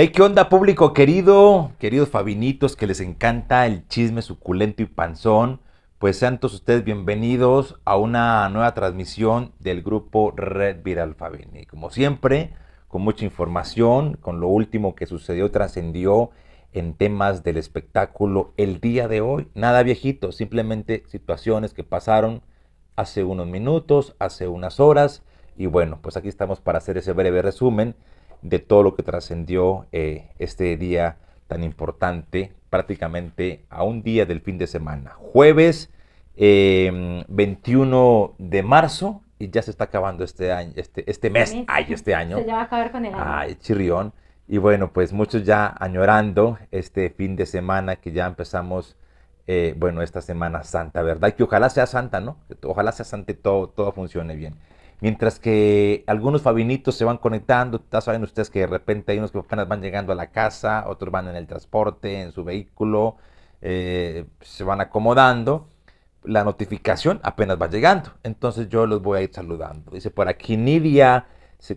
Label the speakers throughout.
Speaker 1: Hey, ¿qué onda, público querido? Queridos Fabinitos, que les encanta el chisme suculento y panzón. Pues sean todos ustedes bienvenidos a una nueva transmisión del grupo Red Viral Fabini. Como siempre, con mucha información, con lo último que sucedió, trascendió en temas del espectáculo el día de hoy. Nada viejito, simplemente situaciones que pasaron hace unos minutos, hace unas horas. Y bueno, pues aquí estamos para hacer ese breve resumen de todo lo que trascendió eh, este día tan importante, prácticamente a un día del fin de semana. Jueves 21 em, de marzo y ya se está acabando este año, este, este, este mes, ay, este año. Se ya va a
Speaker 2: acabar con el año. Ay,
Speaker 1: chirrión. Y bueno, pues muchos ya añorando este fin de semana que ya empezamos, eh, bueno, esta Semana Santa, ¿verdad? Que ojalá sea santa, ¿no? Ojalá sea santa y todo, todo funcione bien mientras que algunos fabinitos se van conectando, ya saben ustedes que de repente hay unos que apenas van llegando a la casa, otros van en el transporte, en su vehículo, eh, se van acomodando, la notificación apenas va llegando, entonces yo los voy a ir saludando. Dice por aquí Nidia,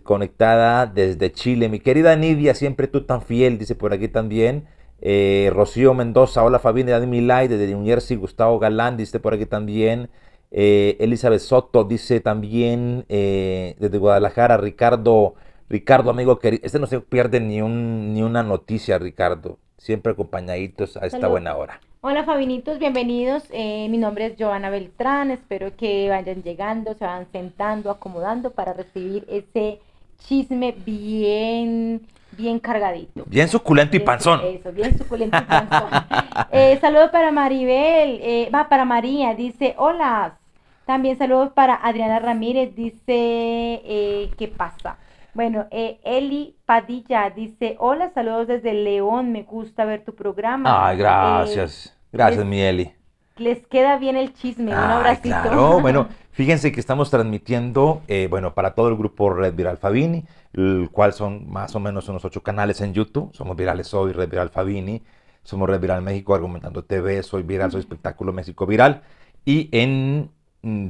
Speaker 1: conectada desde Chile, mi querida Nidia, siempre tú tan fiel, dice por aquí también. Eh, Rocío Mendoza, hola Fabián de Milay, desde New Jersey, Gustavo Galán, dice por aquí también. Eh, Elizabeth Soto dice también eh, desde Guadalajara, Ricardo, Ricardo, amigo querido. Este no se pierde ni, un, ni una noticia, Ricardo. Siempre acompañaditos a esta buena hora.
Speaker 2: Hola Fabinitos, bienvenidos. Eh, mi nombre es Joana Beltrán. Espero que vayan llegando, se van sentando, acomodando para recibir ese chisme bien bien cargadito.
Speaker 1: Bien suculento y panzón.
Speaker 2: Eso, bien suculento y panzón. eh, saludo para Maribel, eh, va para María, dice, hola, también saludos para Adriana Ramírez, dice, eh, ¿qué pasa? Bueno, eh, Eli Padilla dice, hola, saludos desde León, me gusta ver tu programa. Ay, ah, eh, gracias,
Speaker 1: gracias mi Eli.
Speaker 2: Les queda bien el chisme, un abracito. Claro,
Speaker 1: bueno, fíjense que estamos transmitiendo, bueno, para todo el grupo Red Viral Fabini, el cual son más o menos unos ocho canales en YouTube, somos Virales Hoy, Red Viral Fabini, somos Red Viral México, Argumentando TV, Soy Viral, Soy Espectáculo México Viral, y en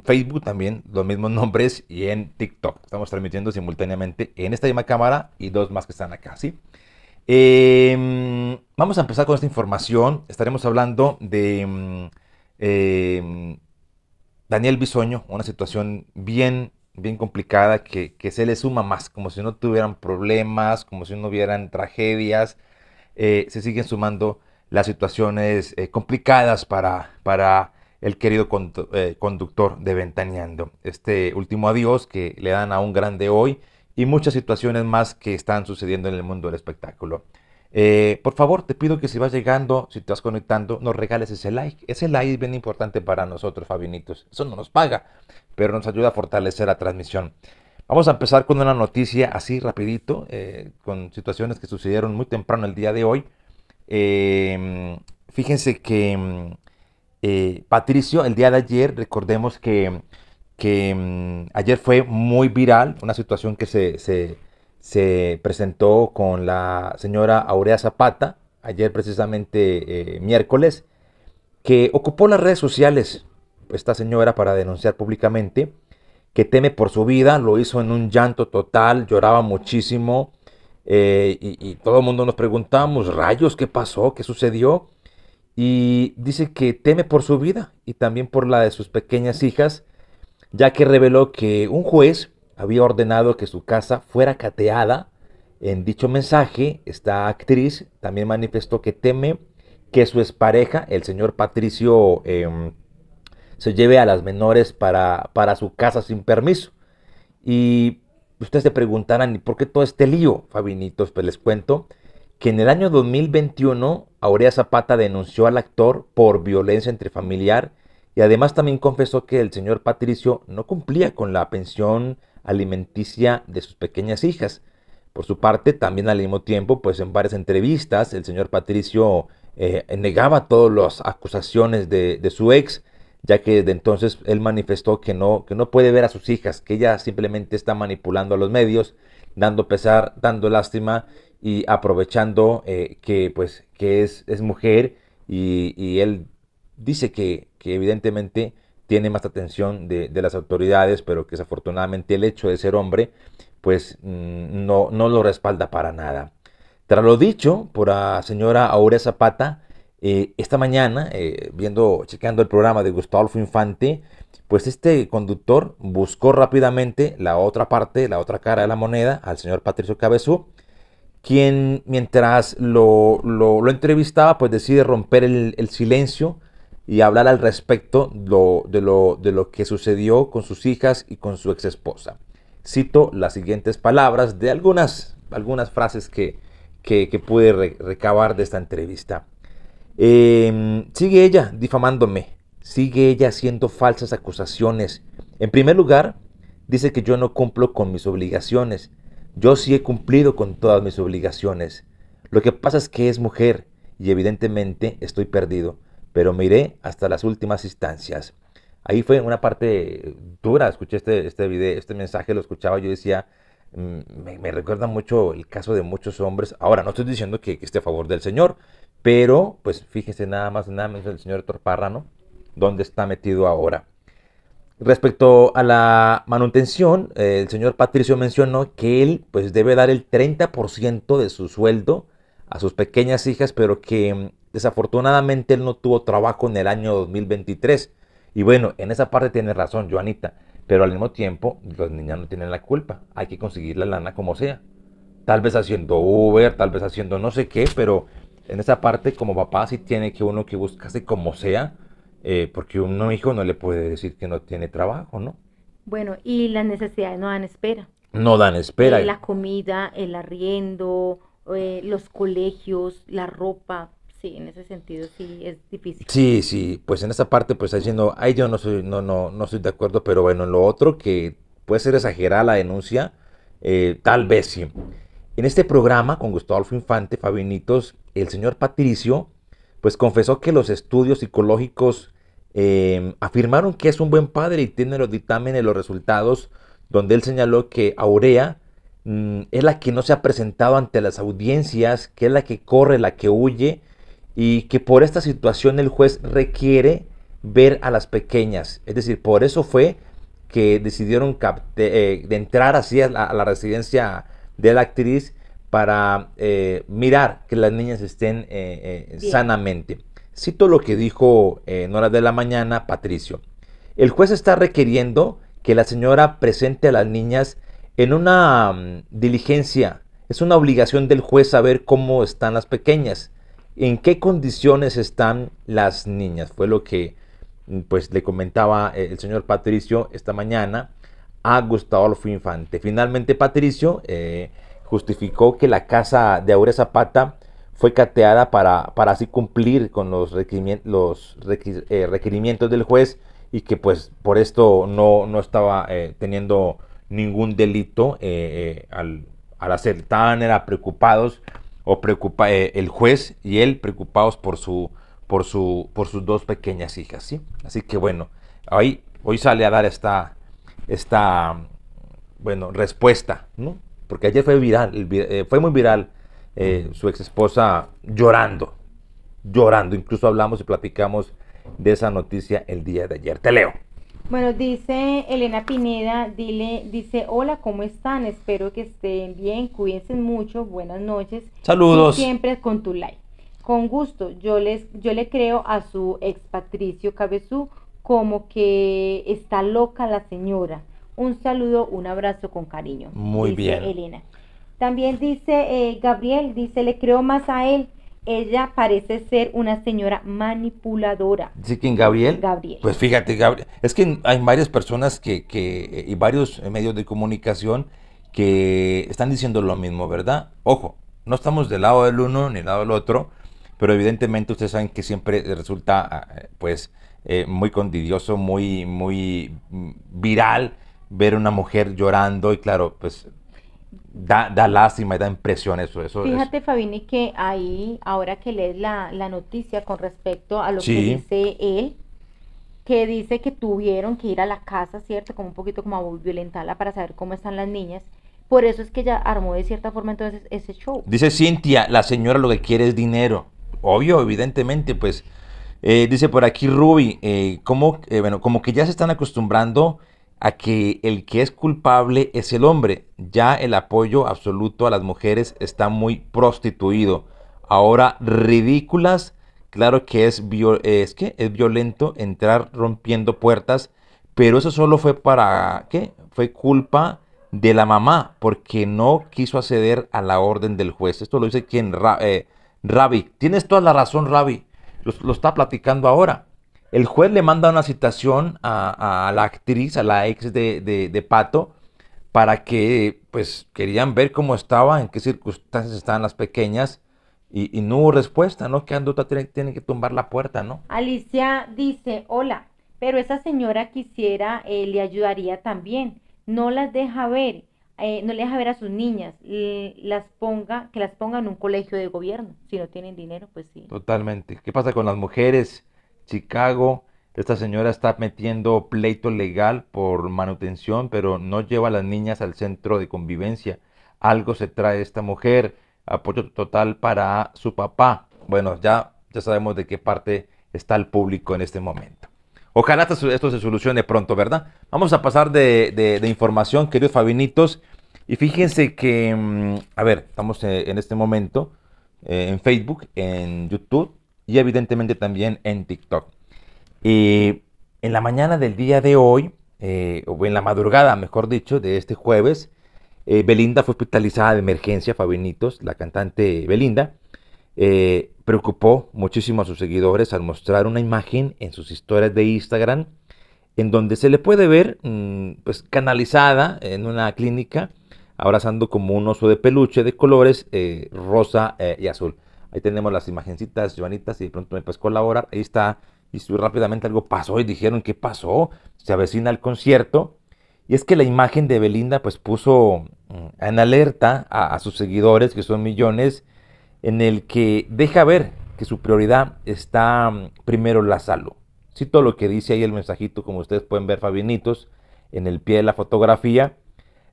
Speaker 1: Facebook también los mismos nombres y en TikTok. Estamos transmitiendo simultáneamente en esta misma cámara y dos más que están acá, ¿sí? Em, vamos a empezar con esta información. Estaremos hablando de mm, em, Daniel Bisoño, una situación bien, bien complicada que, se le suma más, como si no tuvieran problemas, como si no hubieran tragedias. Eh, se siguen sumando las situaciones eh, complicadas para, para el querido eh, conductor de Ventaneando. Este último adiós que le dan a un grande hoy y muchas situaciones más que están sucediendo en el mundo del espectáculo. Eh, por favor, te pido que si vas llegando, si te vas conectando, nos regales ese like. Ese like es bien importante para nosotros, Fabinitos. Eso no nos paga, pero nos ayuda a fortalecer la transmisión. Vamos a empezar con una noticia así rapidito, eh, con situaciones que sucedieron muy temprano el día de hoy. fíjense que mm, eh, Patricio, el día de ayer, recordemos que, mm, ayer fue muy viral una situación que se, presentó con la señora Aurea Zapata, ayer precisamente eh, miércoles, que ocupó las redes sociales esta señora para denunciar públicamente que teme por su vida, lo hizo en un llanto total, lloraba muchísimo eh, y, todo el mundo nos preguntamos, rayos, ¿qué pasó? ¿Qué sucedió? y dice que teme por su vida y también por la de sus pequeñas hijas, ya que reveló que un juez había ordenado que su casa fuera cateada. En dicho mensaje, esta actriz también manifestó que teme que su expareja, el señor Patricio, em, se lleve a las menores para, para su casa sin permiso. Y ustedes se preguntarán, ¿y por qué todo este lío, Fabinitos? Pues les cuento que en el año 2021 Aurea Zapata denunció al actor por violencia intrafamiliar y además también confesó que el señor Patricio no cumplía con la pensión alimenticia de sus pequeñas hijas. Por su parte, también al mismo tiempo, pues en varias entrevistas, el señor Patricio eh, negaba todas las acusaciones de, su ex, ya que desde entonces él manifestó que no, que no puede ver a sus hijas, que ella simplemente está manipulando a los medios, dando pesar, dando lástima y aprovechando eh, que, pues, que es, es mujer y, él dice que, evidentemente tiene más atención de, las autoridades, pero que desafortunadamente el hecho de ser hombre, pues mm, no, no lo respalda para nada. Tras lo dicho por la señora Aurea Zapata, eh, esta mañana, eh, viendo, checando el programa de Gustavo Infante, pues este conductor buscó rápidamente la otra parte, la otra cara de la moneda al señor Patricio Cabezú, quien mientras lo, lo, entrevistaba, pues decide romper el, silencio y hablar al respecto de, lo, que sucedió con sus hijas y con su ex esposa. Cito las siguientes palabras de algunas, algunas frases que, pude recabar de esta entrevista. Em, sigue ella difamándome, sigue ella haciendo falsas acusaciones. En primer lugar, dice que yo no cumplo con mis obligaciones yo sí he cumplido con todas mis obligaciones. Lo que pasa es que es mujer y evidentemente estoy perdido, pero miré hasta las últimas instancias. Ahí fue una parte dura, escuché este, este video, este mensaje, lo escuchaba, yo decía, mm, me, recuerda mucho el caso de muchos hombres. Ahora, no estoy diciendo que, esté a favor del Señor, pero pues fíjese nada más, nada menos el señor Torparrano, ¿no? dónde está metido ahora. Respecto a la manutención, eh, el señor Patricio mencionó que él pues, debe dar el 30% de su sueldo a sus pequeñas hijas, pero que mm, desafortunadamente él no tuvo trabajo en el año 2023. Y bueno, en esa parte tiene razón, Joanita, pero al mismo tiempo los niñas no tienen la culpa, hay que conseguir la lana como sea. Tal vez haciendo Uber, tal vez haciendo no sé qué, pero en esa parte como papá sí tiene que uno que buscarse como sea eh, porque un hijo no le puede decir que no tiene trabajo, ¿no?
Speaker 2: Bueno, y las necesidades no dan espera.
Speaker 1: No dan espera. Eh, la
Speaker 2: comida, el arriendo, eh, los colegios, la ropa, sí, en ese sentido sí es difícil.
Speaker 1: Sí, sí, pues en esa parte pues diciendo, ay, yo no soy, no, no, estoy de acuerdo, pero bueno, en lo otro que puede ser exagerada la denuncia, tal vez sí. En este programa con Gustavo Infante, Fabinitos, el señor Patricio pues confesó que los estudios psicológicos em, afirmaron que es un buen padre y tiene los dictámenes, los resultados, donde él señaló que Aurea mm, es la que no se ha presentado ante las audiencias, que es la que corre, la que huye, y que por esta situación el juez requiere ver a las pequeñas. Es decir, por eso fue que decidieron eh, de entrar así a la residencia de la actriz para eh, mirar que las niñas estén eh, eh, sanamente. Cito lo que dijo en horas de la mañana Patricio. El juez está requiriendo que la señora presente a las niñas en una mm, diligencia. Es una obligación del juez saber cómo están las pequeñas, en qué condiciones están las niñas. Fue lo que mm, pues le comentaba el señor Patricio esta mañana a Gustavo Alfonso Infante. Finalmente Patricio eh, justificó que la casa de Aure Zapata fue cateada para, para así cumplir con los, requerimientos, los eh, requerimientos del juez y que pues por esto no, no estaba eh, teniendo ningún delito eh, al, al, hacer tan era preocupados o preocupa, el juez y él preocupados por su por su por sus dos pequeñas hijas ¿sí? así que bueno hoy hoy sale a dar esta esta bueno respuesta ¿no? porque ayer fue viral, eh, fue muy viral eh, su ex esposa llorando, llorando. Incluso hablamos y platicamos de esa noticia el día de ayer. Te leo.
Speaker 2: Bueno, dice Elena Pineda, dile, dice, hola, ¿cómo están? Espero que estén bien, cuídense mucho, buenas noches. Saludos. siempre con tu like. Con gusto, yo les, yo le creo a su ex Patricio Cabezú, como que está loca la señora. Un saludo, un abrazo con cariño. Muy bien. Elena. También dice eh, Gabriel, dice, le creo más a él. Ella parece ser una señora manipuladora.
Speaker 1: ¿Sí quién, Gabriel? Gabriel. Pues fíjate, Gabriel. Es que hay varias personas que, que, y varios medios de comunicación que están diciendo lo mismo, ¿verdad? Ojo, no estamos del lado del uno ni del lado del otro, pero evidentemente ustedes saben que siempre resulta, eh, pues, eh, muy condidioso, muy, muy mm, viral ver una mujer llorando y claro, pues da, lástima y da impresión eso. eso Fíjate,
Speaker 2: Fabini, que ahí, ahora que lees la, la noticia con respecto a lo que dice él, que dice que tuvieron que ir a la casa, ¿cierto? Como un poquito como a violentarla para saber cómo están las niñas. Por eso es que ella armó de cierta forma entonces ese show.
Speaker 1: Dice Cintia, la señora lo que quiere es dinero. Obvio, evidentemente, pues. Eh, dice por aquí Ruby, eh, eh, bueno, como que ya se están acostumbrando a que el que es culpable es el hombre. Ya el apoyo absoluto a las mujeres está muy prostituido. Ahora, ridículas, claro que es, es, que es violento entrar rompiendo puertas, pero eso solo fue para, ¿qué? Fue culpa de la mamá, porque no quiso acceder a la orden del juez. Esto lo dice quien, Rabi. Eh, Tienes toda la razón, Rabi. lo está platicando ahora. El juez le manda una citación a, la actriz, a la ex de, de, Pato, para que, pues, querían ver cómo estaba, en qué circunstancias estaban las pequeñas, y, no hubo respuesta, ¿no? Que Anduta tiene, que tumbar la puerta, ¿no?
Speaker 2: Alicia dice, hola, pero esa señora quisiera, eh, le ayudaría también, no las deja ver, eh, no le deja ver a sus niñas, las ponga, que las ponga en un colegio de gobierno, si no tienen dinero, pues sí.
Speaker 1: Totalmente. ¿Qué pasa con las mujeres? Chicago, esta señora está metiendo pleito legal por manutención, pero no lleva a las niñas al centro de convivencia. Algo se trae esta mujer. Apoyo total para su papá. Bueno, ya, ya sabemos de qué parte está el público en este momento. Ojalá esto, se solucione pronto, ¿verdad? Vamos a pasar de, de, de información, queridos Fabinitos. Y fíjense que, mm, a ver, estamos eh, en este momento eh, en Facebook, en YouTube, y evidentemente también en TikTok. Y en la mañana del día de hoy, eh, o en la madrugada, mejor dicho, de este jueves, eh, Belinda fue hospitalizada de emergencia, Fabinitos, la cantante Belinda, eh, preocupó muchísimo a sus seguidores al mostrar una imagen en sus historias de Instagram, en donde se le puede ver mm, pues, canalizada en una clínica, abrazando como un oso de peluche de colores rosa y azul. Ahí tenemos las imagencitas, Joanitas, y de pronto me puedes colaborar. Ahí está. Y rápidamente algo pasó y dijeron, ¿qué pasó? Se avecina el concierto. Y es que la imagen de Belinda pues puso mm, en alerta a, a sus seguidores, que son millones, en el que deja ver que su prioridad está mm, primero la salud. Cito lo que dice ahí el mensajito, como ustedes pueden ver, Fabinitos, en el pie de la fotografía.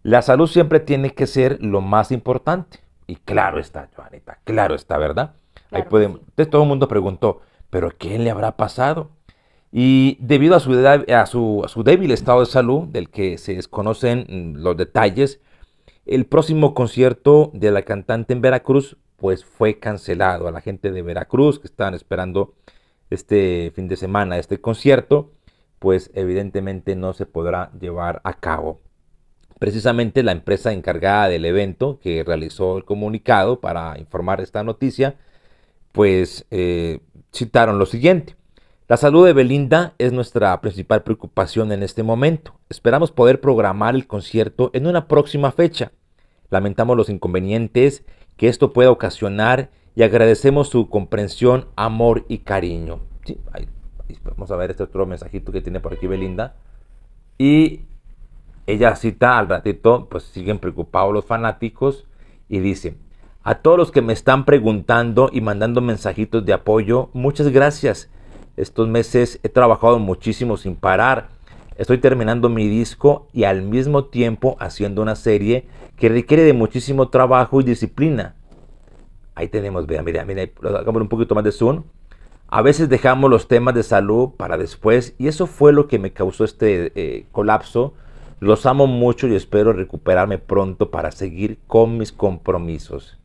Speaker 1: La salud siempre tiene que ser lo más importante. Y claro está, Joanita, claro está, ¿verdad? Ahí podemos. Entonces todo el mundo preguntó, ¿pero qué le habrá pasado? Y debido a su, a, su, a su, débil estado de salud, del que se desconocen mm, los detalles, el próximo concierto de la cantante en Veracruz pues fue cancelado. A la gente de Veracruz que estaban esperando este fin de semana este concierto, pues evidentemente no se podrá llevar a cabo. Precisamente la empresa encargada del evento que realizó el comunicado para informar esta noticia, pues eh, citaron lo siguiente. La salud de Belinda es nuestra principal preocupación en este momento. Esperamos poder programar el concierto en una próxima fecha. Lamentamos los inconvenientes que esto pueda ocasionar y agradecemos su comprensión, amor y cariño. vamos a ver este otro mensajito que tiene por aquí Belinda. Y ella cita al ratito, pues siguen preocupados los fanáticos y dice, a todos los que me están preguntando y mandando mensajitos de apoyo, muchas gracias. Estos meses he trabajado muchísimo sin parar. Estoy terminando mi disco y al mismo tiempo haciendo una serie que requiere de muchísimo trabajo y disciplina. Ahí tenemos, mira, mira, mira, hagamos un poquito más de zoom. A veces dejamos los temas de salud para después y eso fue lo que me causó este eh, colapso los amo mucho y espero recuperarme pronto para seguir con mis compromisos.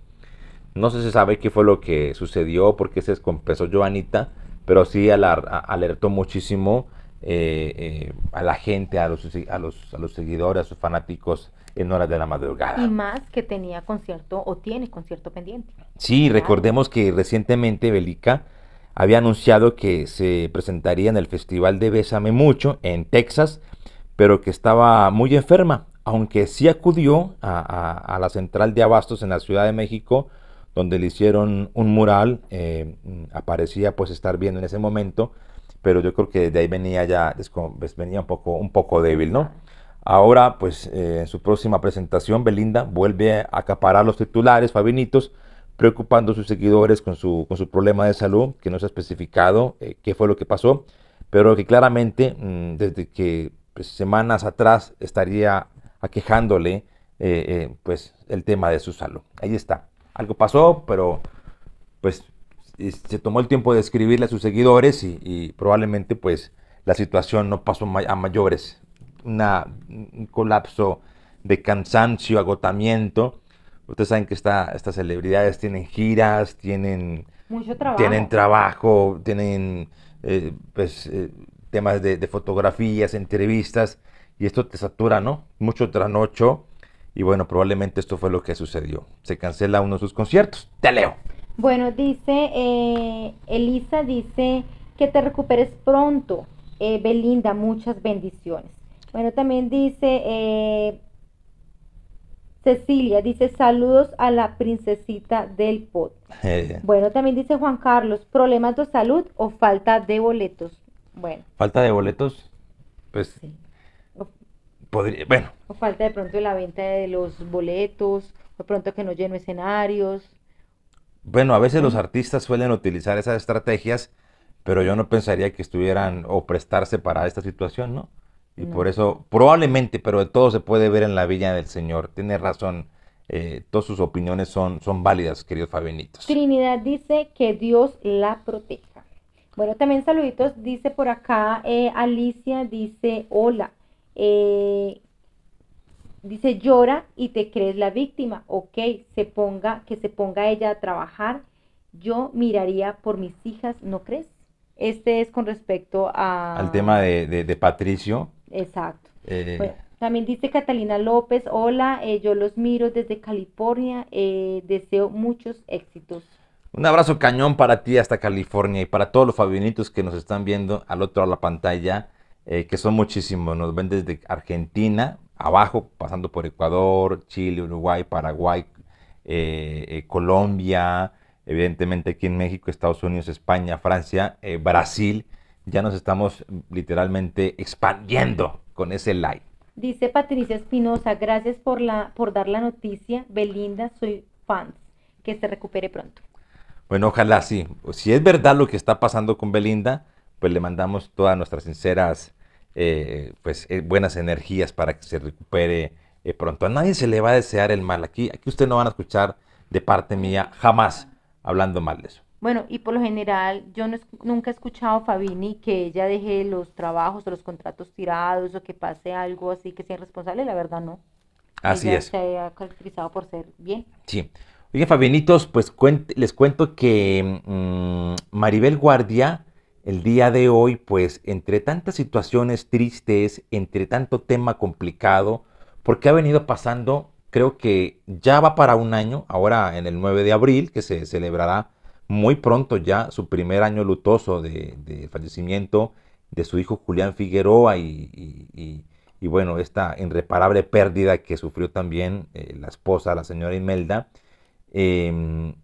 Speaker 1: No sé si sabe qué fue lo que sucedió, por qué se descompensó Joanita, pero sí alertó muchísimo eh, eh, a la gente, a los, seguidores, a sus fanáticos en horas de la madrugada.
Speaker 2: Y más que tenía concierto o tiene concierto pendiente. Sí, recordemos
Speaker 1: que recientemente Belica había anunciado que se presentaría en el Festival de Bésame Mucho en Texas pero que estaba muy enferma, aunque sí acudió a, la central de abastos en la Ciudad de México, donde le hicieron un mural, eh, mm, aparecía pues estar bien en ese momento, pero yo creo que de ahí venía ya, pues, venía un poco, un poco débil, ¿no? Ahora, pues eh, en su próxima presentación, Belinda vuelve a acaparar los titulares, Fabinitos, preocupando a sus seguidores con su, problema de salud, que no se ha especificado eh, qué fue lo que pasó, pero que claramente mm, desde que pues, semanas atrás estaría aquejándole eh, eh, pues, el tema de su salud. Ahí está. Algo pasó, pero pues se tomó el tiempo de escribirle a sus seguidores y, probablemente pues la situación no pasó a mayores. un colapso de cansancio, agotamiento. Ustedes saben que estas celebridades tienen giras, tienen... trabajo. Tienen trabajo, tienen eh, pues, temas de, fotografías, entrevistas, y esto te satura, ¿no? Mucho trasnocho. Y bueno, probablemente esto fue lo que sucedió. Se cancela uno de sus conciertos. Te
Speaker 2: leo. Bueno, dice eh, Elisa, dice que te recuperes pronto. Eh, Belinda, muchas bendiciones. Bueno, también dice eh, Cecilia, dice saludos a la princesita del pot. bueno, también dice Juan Carlos, problemas de salud o falta de boletos. Bueno.
Speaker 1: Falta de boletos, pues... podría, bueno.
Speaker 2: O falta de pronto la venta de los boletos, o de pronto que no lleno escenarios.
Speaker 1: Bueno, a veces los artistas suelen utilizar esas estrategias, pero yo no pensaría que estuvieran o prestarse para esta situación, ¿no? Y por eso, probablemente, pero de todo se puede ver en la Villa del Señor. Tiene razón. Eh, todas sus opiniones son, son válidas, queridos Fabinitos.
Speaker 2: Trinidad dice que Dios la protege. Bueno, también saluditos, dice por acá eh, Alicia, dice hola, eh, dice llora y te crees la víctima, ok, se ponga, que se ponga ella a trabajar, yo miraría por mis hijas, ¿no crees? Este es con respecto a... Al
Speaker 1: tema de, Patricio. Exacto. Eh,
Speaker 2: también dice Catalina López, hola, eh, yo los miro desde California, eh, deseo muchos éxitos.
Speaker 1: Un abrazo cañón para ti hasta California y para todos los fabianitos que nos están viendo al otro lado de la pantalla, eh, que son muchísimos. Nos ven desde Argentina, abajo, pasando por Ecuador, Chile, Uruguay, Paraguay, eh, eh, Colombia, evidentemente aquí en México, Estados Unidos, España, Francia, Brasil. Ya nos estamos mm, literalmente expandiendo con ese like.
Speaker 2: Dice Patricia Espinosa, gracias por, la, por dar la noticia. Belinda, soy fan. Que se recupere pronto.
Speaker 1: Bueno, ojalá sí. Si es verdad lo que está pasando con Belinda, pues le mandamos todas nuestras sinceras, eh, pues eh, buenas energías para que se recupere eh, pronto. A nadie se le va a desear el mal. Aquí, aquí usted no van a escuchar de parte mía jamás hablando mal de eso.
Speaker 2: Bueno, y por lo general, yo nunca he escuchado a Fabini que ella deje los trabajos o los contratos tirados o que pase algo así que sea irresponsable, la verdad no. Así ella es. Se ha caracterizado por ser bien.
Speaker 1: Sí. Oigan, Fabienitos, pues les cuento que mm, Maribel Guardia, el día de hoy, pues entre tantas situaciones tristes, entre tanto tema complicado, porque ha venido pasando, creo que ya va para un año, ahora en el 9 de abril, que se celebrará muy pronto ya su primer año lutoso de, fallecimiento de su hijo Julián Figueroa y, bueno, esta irreparable pérdida que sufrió también eh, la esposa, la señora Imelda. Eh,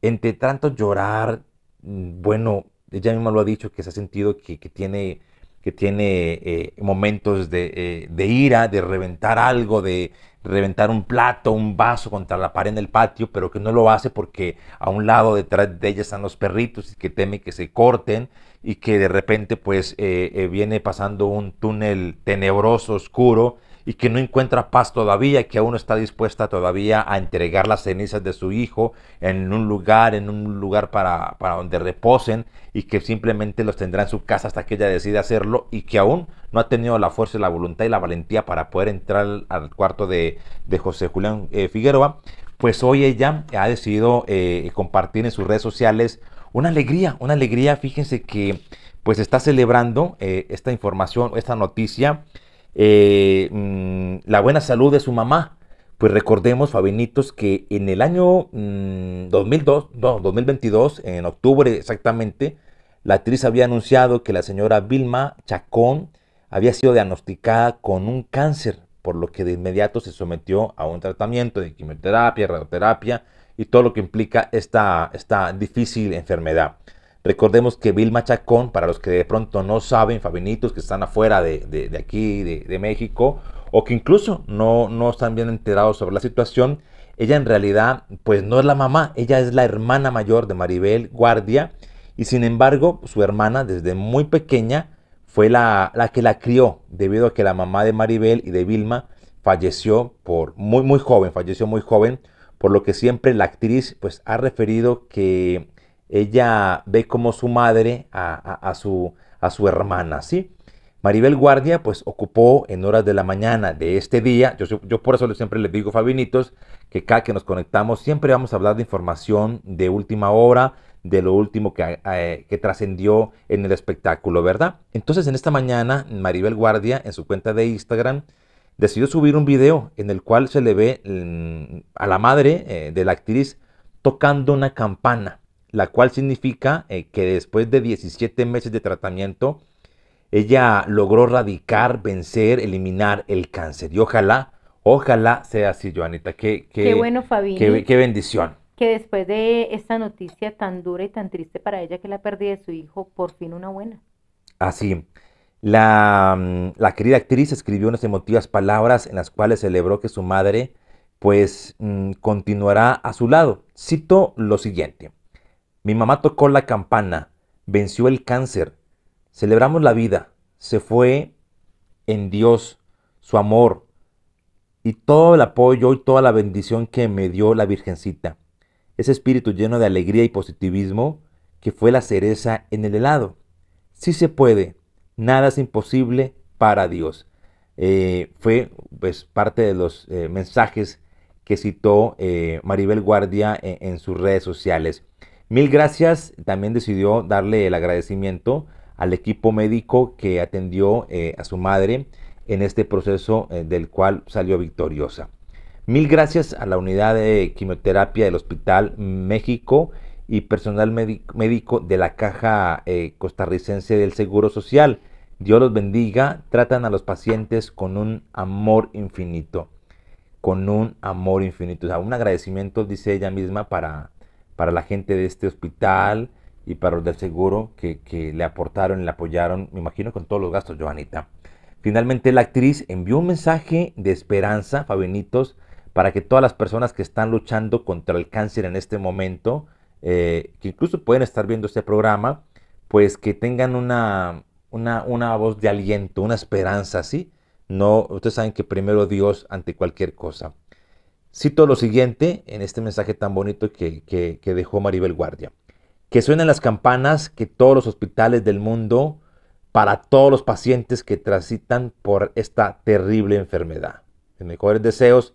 Speaker 1: entre tanto llorar, mm, bueno, ella misma lo ha dicho, que se ha sentido que, tiene, que tiene eh, momentos eh, de, ira, de reventar algo, de reventar un plato, un vaso contra la pared en el patio, pero que no lo hace porque a un lado detrás de ella están los perritos y que teme que se corten y que de repente pues eh, viene pasando un túnel tenebroso, oscuro, y que no encuentra paz todavía, que aún está dispuesta todavía a entregar las cenizas de su hijo en un lugar, en un lugar para, para donde reposen y que simplemente los tendrá en su casa hasta que ella decida hacerlo y que aún no ha tenido la fuerza, la voluntad y la valentía para poder entrar al cuarto de, de José Julián eh, Figueroa, pues hoy ella ha decidido eh, compartir en sus redes sociales una alegría, una alegría, fíjense que pues está celebrando eh, esta información, esta noticia eh, mm, la buena salud de su mamá. Pues recordemos, Fabinitos, que en el año 2002, mm, 2022, en octubre exactamente, la actriz había anunciado que la señora Vilma Chacón había sido diagnosticada con un cáncer, por lo que de inmediato se sometió a un tratamiento de quimioterapia, radioterapia y todo lo que implica esta, esta difícil enfermedad. Recordemos que Vilma Chacón, para los que de pronto no saben, Fabinitos que están afuera de, aquí, de, México, o que incluso no, no están bien enterados sobre la situación, ella en realidad pues no es la mamá, ella es la hermana mayor de Maribel Guardia, y sin embargo su hermana desde muy pequeña fue la, que la crió, debido a que la mamá de Maribel y de Vilma falleció por muy muy joven, falleció muy joven, por lo que siempre la actriz pues ha referido que ella ve como su madre a, su, a su hermana, ¿sí? Maribel Guardia, pues ocupó en horas de la mañana de este día, yo, yo por eso siempre les digo, Fabinitos, que cada que nos conectamos siempre vamos a hablar de información de última hora, de lo último que, eh, que trascendió en el espectáculo, ¿verdad? Entonces en esta mañana, Maribel Guardia, en su cuenta de Instagram, decidió subir un video en el cual se le ve mm, a la madre eh, de la actriz tocando una campana la cual significa eh, que después de 17 meses de tratamiento, ella logró radicar, vencer, eliminar el cáncer. Y ojalá, ojalá sea así, Joanita. Qué, bueno, Fabi. Qué, bendición.
Speaker 2: Que después de esta noticia tan dura y tan triste para ella que la pérdida de su hijo, por fin una buena.
Speaker 1: Así. La, mm, la querida actriz escribió unas emotivas palabras en las cuales celebró que su madre pues mm, continuará a su lado. Cito lo siguiente. Mi mamá tocó la campana, venció el cáncer, celebramos la vida, se fue en Dios, su amor y todo el apoyo y toda la bendición que me dio la Virgencita. Ese espíritu lleno de alegría y positivismo que fue la cereza en el helado. Sí se puede, nada es imposible para Dios. Eh, fue pues, parte de los eh, mensajes que citó eh, Maribel Guardia en sus redes sociales. Mil gracias. También decidió darle el agradecimiento al equipo médico que atendió eh, a su madre en este proceso eh, del cual salió victoriosa. Mil gracias a la unidad de quimioterapia del Hospital México y personal médico de la Caja eh, Costarricense del Seguro Social. Dios los bendiga. Tratan a los pacientes con un amor infinito. Con un amor infinito. un agradecimiento, dice ella misma, para, para la gente de este hospital y para los del seguro que, le aportaron, le apoyaron, me imagino con todos los gastos, Joanita. Finalmente la actriz envió un mensaje de esperanza, Fabinitos, para que todas las personas que están luchando contra el cáncer en este momento, eh, que incluso pueden estar viendo este programa, pues que tengan una, una, una voz de aliento, una esperanza, ¿sí? No, ustedes saben que primero Dios ante cualquier cosa. Cito lo siguiente en este mensaje tan bonito que, dejó Maribel Guardia. Que suenen las campanas, que todos los hospitales del mundo, para todos los pacientes que transitan por esta terrible enfermedad. Mis mejores deseos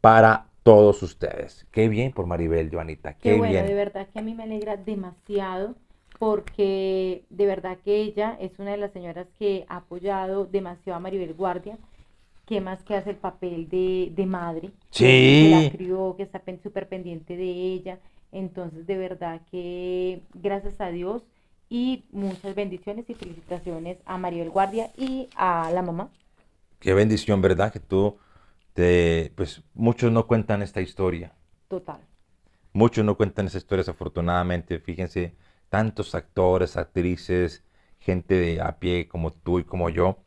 Speaker 1: para todos ustedes. Qué bien por Maribel, Joanita. Qué, Qué bueno, de
Speaker 2: verdad que a mí me alegra demasiado porque de verdad que ella es una de las señoras que ha apoyado demasiado a Maribel Guardia ¿Qué más que hace el papel de, de madre? Sí. Que la crió, que está súper pendiente de ella. Entonces, de verdad que gracias a Dios y muchas bendiciones y felicitaciones a El Guardia y a la mamá.
Speaker 1: Qué bendición, ¿verdad? Que tú, te, pues muchos no cuentan esta historia. Total. Muchos no cuentan esas historias, afortunadamente. Fíjense, tantos actores, actrices, gente de a pie como tú y como yo,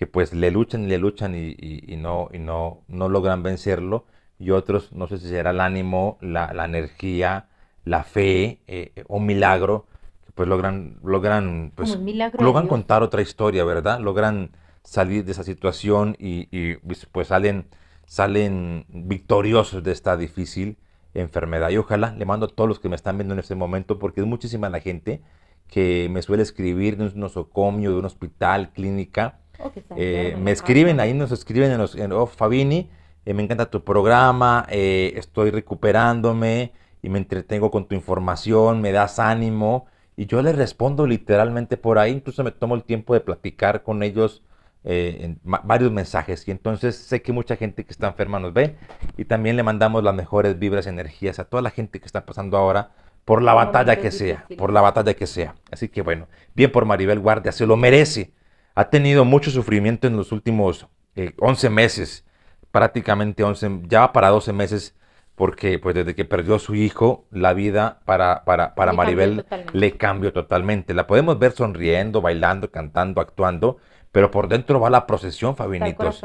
Speaker 1: que pues le luchan y le luchan y, no, y no, no logran vencerlo, y otros, no sé si será el ánimo, la, energía, la fe, eh, eh, un milagro, que pues logran, logran, pues, logran contar otra historia, ¿verdad? Logran salir de esa situación y, pues, pues salen, salen victoriosos de esta difícil enfermedad. Y ojalá le mando a todos los que me están viendo en este momento, porque es muchísima la gente que me suele escribir de un nosocomio, de un hospital, clínica, Oh, eh, me escriben, ahí nos escriben en los oh, Fabini, eh, me encanta tu programa, eh, estoy recuperándome y me entretengo con tu información, me das ánimo. Y yo les respondo literalmente por ahí, incluso me tomo el tiempo de platicar con ellos en varios mensajes. Y entonces sé que mucha gente que está enferma nos ve y también le mandamos las mejores vibras y energías a toda la gente que está pasando ahora por la batalla que sea, por la batalla que sea. Así que bueno, bien por Maribel Guardia, se lo merece ha tenido mucho sufrimiento en los últimos 11 eh, meses, prácticamente 11, ya para 12 meses, porque pues desde que perdió su hijo, la vida para, para, Maribel le cambió totalmente. La podemos ver sonriendo, bailando, cantando, actuando, pero por dentro va la procesión, Fabinitos.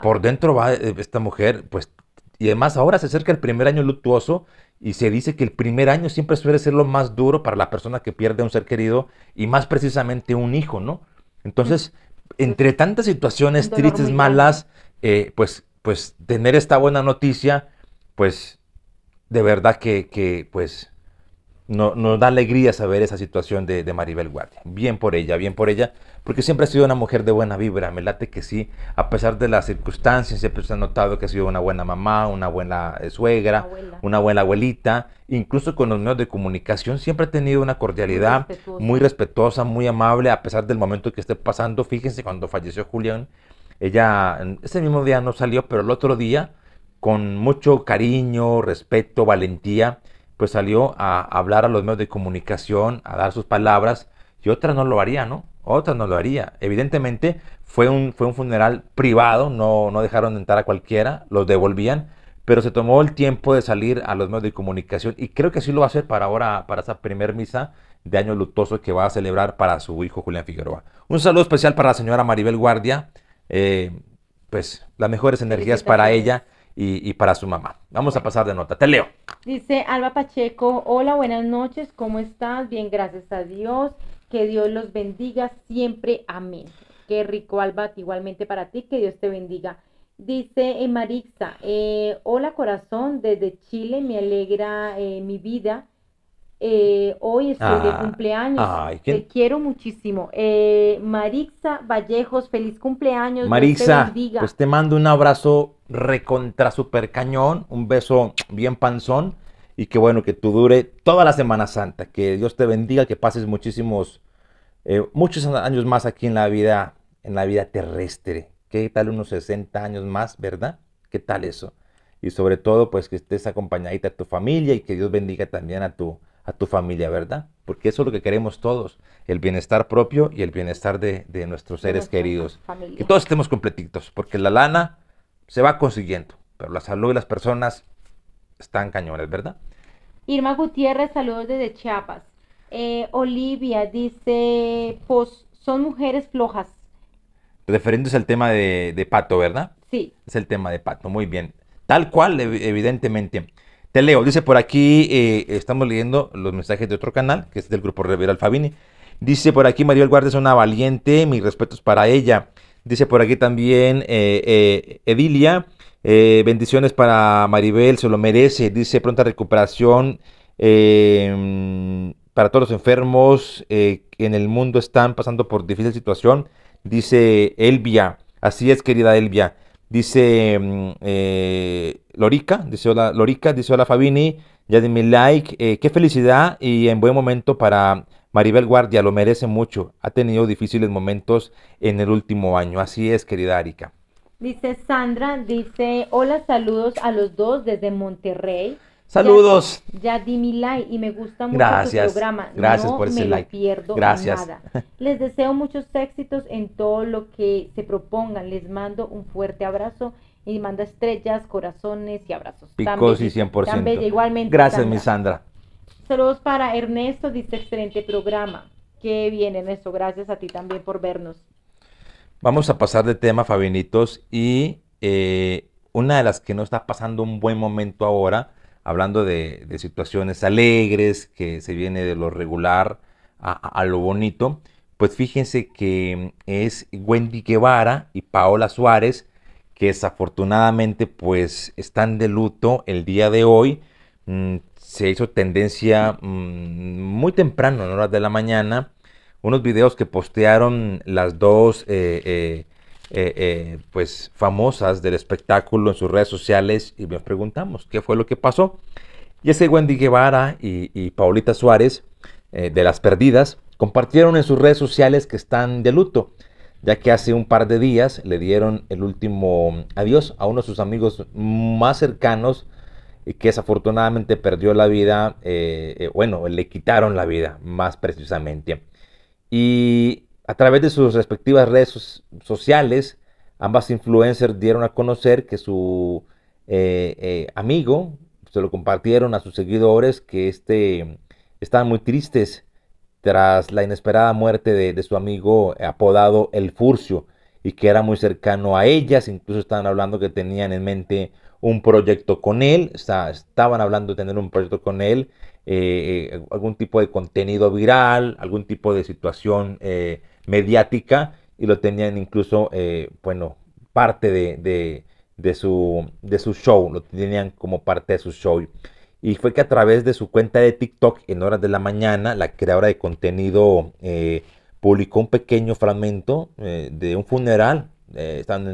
Speaker 1: Por dentro va eh, esta mujer, pues, y además ahora se acerca el primer año luctuoso y se dice que el primer año siempre suele ser lo más duro para la persona que pierde a un ser querido y más precisamente un hijo, ¿no? Entonces, entre tantas situaciones tristes, malas, eh, pues, pues tener esta buena noticia, pues de verdad que, que pues no, nos da alegría saber esa situación de, Maribel Guardia. Bien por ella, bien por ella, porque siempre ha sido una mujer de buena vibra. Me late que sí, a pesar de las circunstancias, siempre se ha notado que ha sido una buena mamá, una buena eh, suegra, una buena abuelita. Incluso con los medios de comunicación siempre ha tenido una cordialidad muy respetuosa. muy respetuosa, muy amable, a pesar del momento que esté pasando. Fíjense, cuando falleció Julián, ella mm, ese mismo día no salió, pero el otro día, con mucho cariño, respeto, valentía, pues salió a hablar a los medios de comunicación, a dar sus palabras, y otras no lo harían, ¿no? Otras no lo haría. Evidentemente fue un, fue un funeral privado, no, no dejaron de entrar a cualquiera, los devolvían, pero se tomó el tiempo de salir a los medios de comunicación y creo que así lo va a hacer para ahora, para esa primera misa de año lutoso que va a celebrar para su hijo Julián Figueroa. Un saludo especial para la señora Maribel Guardia, eh, pues las mejores energías para ella y, para su mamá. Vamos a pasar de nota. Te leo.
Speaker 2: Dice Alba Pacheco, hola, buenas noches, ¿cómo estás? Bien, gracias a Dios. Que Dios los bendiga siempre. Amén. Qué rico, Alba, igualmente para ti, que Dios te bendiga. Dice eh, Marixa, eh, hola corazón, desde Chile me alegra eh, mi vida eh, hoy estoy de ah, cumpleaños. te quiero muchísimo. Eh, Marixa Vallejos, feliz cumpleaños. Marixa, te pues
Speaker 1: te mando un abrazo recontra super cañón, un beso bien panzón y que bueno, que tú dure toda la Semana Santa. Que Dios te bendiga, que pases muchísimos, eh, muchos años más aquí en la vida, en la vida terrestre. ¿Qué tal unos 60 años más, verdad? ¿Qué tal eso? Y sobre todo, pues que estés acompañadita a tu familia y que Dios bendiga también a tu, a tu familia, ¿verdad? Porque eso es lo que queremos todos, el bienestar propio y el bienestar de, nuestros seres queridos. Que todos estemos completitos, porque la lana se va consiguiendo, pero la salud de las personas están cañones, ¿verdad?
Speaker 2: Irma Gutiérrez, saludos desde Chiapas. Eh, Olivia dice, pues son mujeres flojas.
Speaker 1: Referiéndose al tema de, de Pato, ¿verdad? Sí. Es el tema de Pato, muy bien. Tal cual, evidentemente. Te leo, dice por aquí, eh, estamos leyendo los mensajes de otro canal, que es del grupo Rivera Alfavini. Dice por aquí, Maribel Guardia es una valiente, mis respetos para ella. Dice por aquí también eh, eh, Edilia, bendiciones para Maribel, se lo merece. Dice pronta recuperación para todos los enfermos que en el mundo están pasando por difícil situación. Dice Elvia, así es querida Elvia. Dice mm, eh, Lorica, dice hola, Lorica, dice hola Fabini, ya dime like, eh, qué felicidad y en buen momento para Maribel Guardia, lo merece mucho, ha tenido difíciles momentos en el último año, así es querida Arica.
Speaker 2: Dice Sandra, dice hola, saludos a los dos desde Monterrey. Saludos. Ya, di mi like y me gusta mucho tu programa. Gracias por ese me like. No pierdo Nada. Les deseo muchos éxitos en todo lo que se propongan. Les mando un fuerte abrazo y manda estrellas, corazones y abrazos. Picos y 100%. igualmente. Gracias, mi Sandra. Saludos para Ernesto, dice excelente programa. Qué bien, Ernesto. Gracias a ti también por vernos.
Speaker 1: Vamos a pasar de tema, Fabinitos, y eh, una de las que no está pasando un buen momento ahora hablando de, situaciones alegres, que se viene de lo regular a, lo bonito, pues fíjense que mm, es Wendy Guevara y Paola Suárez, que desafortunadamente pues están de luto el día de hoy. Mm, se hizo tendencia mm, muy temprano, en horas de la mañana, unos videos que postearon las dos eh, eh, eh, eh, pues famosas del espectáculo en sus redes sociales y nos preguntamos qué fue lo que pasó. Y ese Wendy Guevara y, Paulita Suárez eh, de Las Perdidas compartieron en sus redes sociales que están de luto, ya que hace un par de días le dieron el último adiós a uno de sus amigos más cercanos y que desafortunadamente perdió la vida, bueno, le quitaron la vida más precisamente. Y a través de sus respectivas redes sociales, ambas influencers dieron a conocer que su eh, eh, amigo se lo compartieron a sus seguidores que este, estaban muy tristes tras la inesperada muerte de, su amigo apodado El Furcio y que era muy cercano a ellas, incluso estaban hablando que tenían en mente un proyecto con él, estaban hablando de tener un proyecto con él, eh, algún tipo de contenido viral, algún tipo de situación mediática y lo tenían incluso, eh, bueno, parte de, su, de su show, lo tenían como parte de su show. Y fue que a través de su cuenta de TikTok en horas de la mañana, la creadora de contenido eh, publicó un pequeño fragmento eh, de un funeral, estaban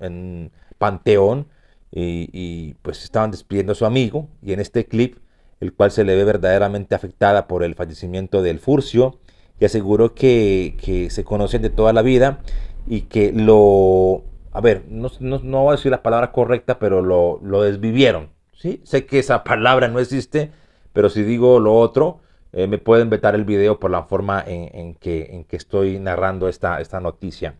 Speaker 1: en un, panteón y, y pues estaban despidiendo a su amigo y en este clip, el cual se le ve verdaderamente afectada por el fallecimiento del Furcio, y aseguró que, que se conocen de toda la vida y que lo, a ver, no, no, no voy a decir la palabra correcta, pero lo, lo desvivieron. ¿sí? Sé que esa palabra no existe, pero si digo lo otro, eh, me pueden vetar el video por la forma en, que, en que estoy narrando esta, esta noticia.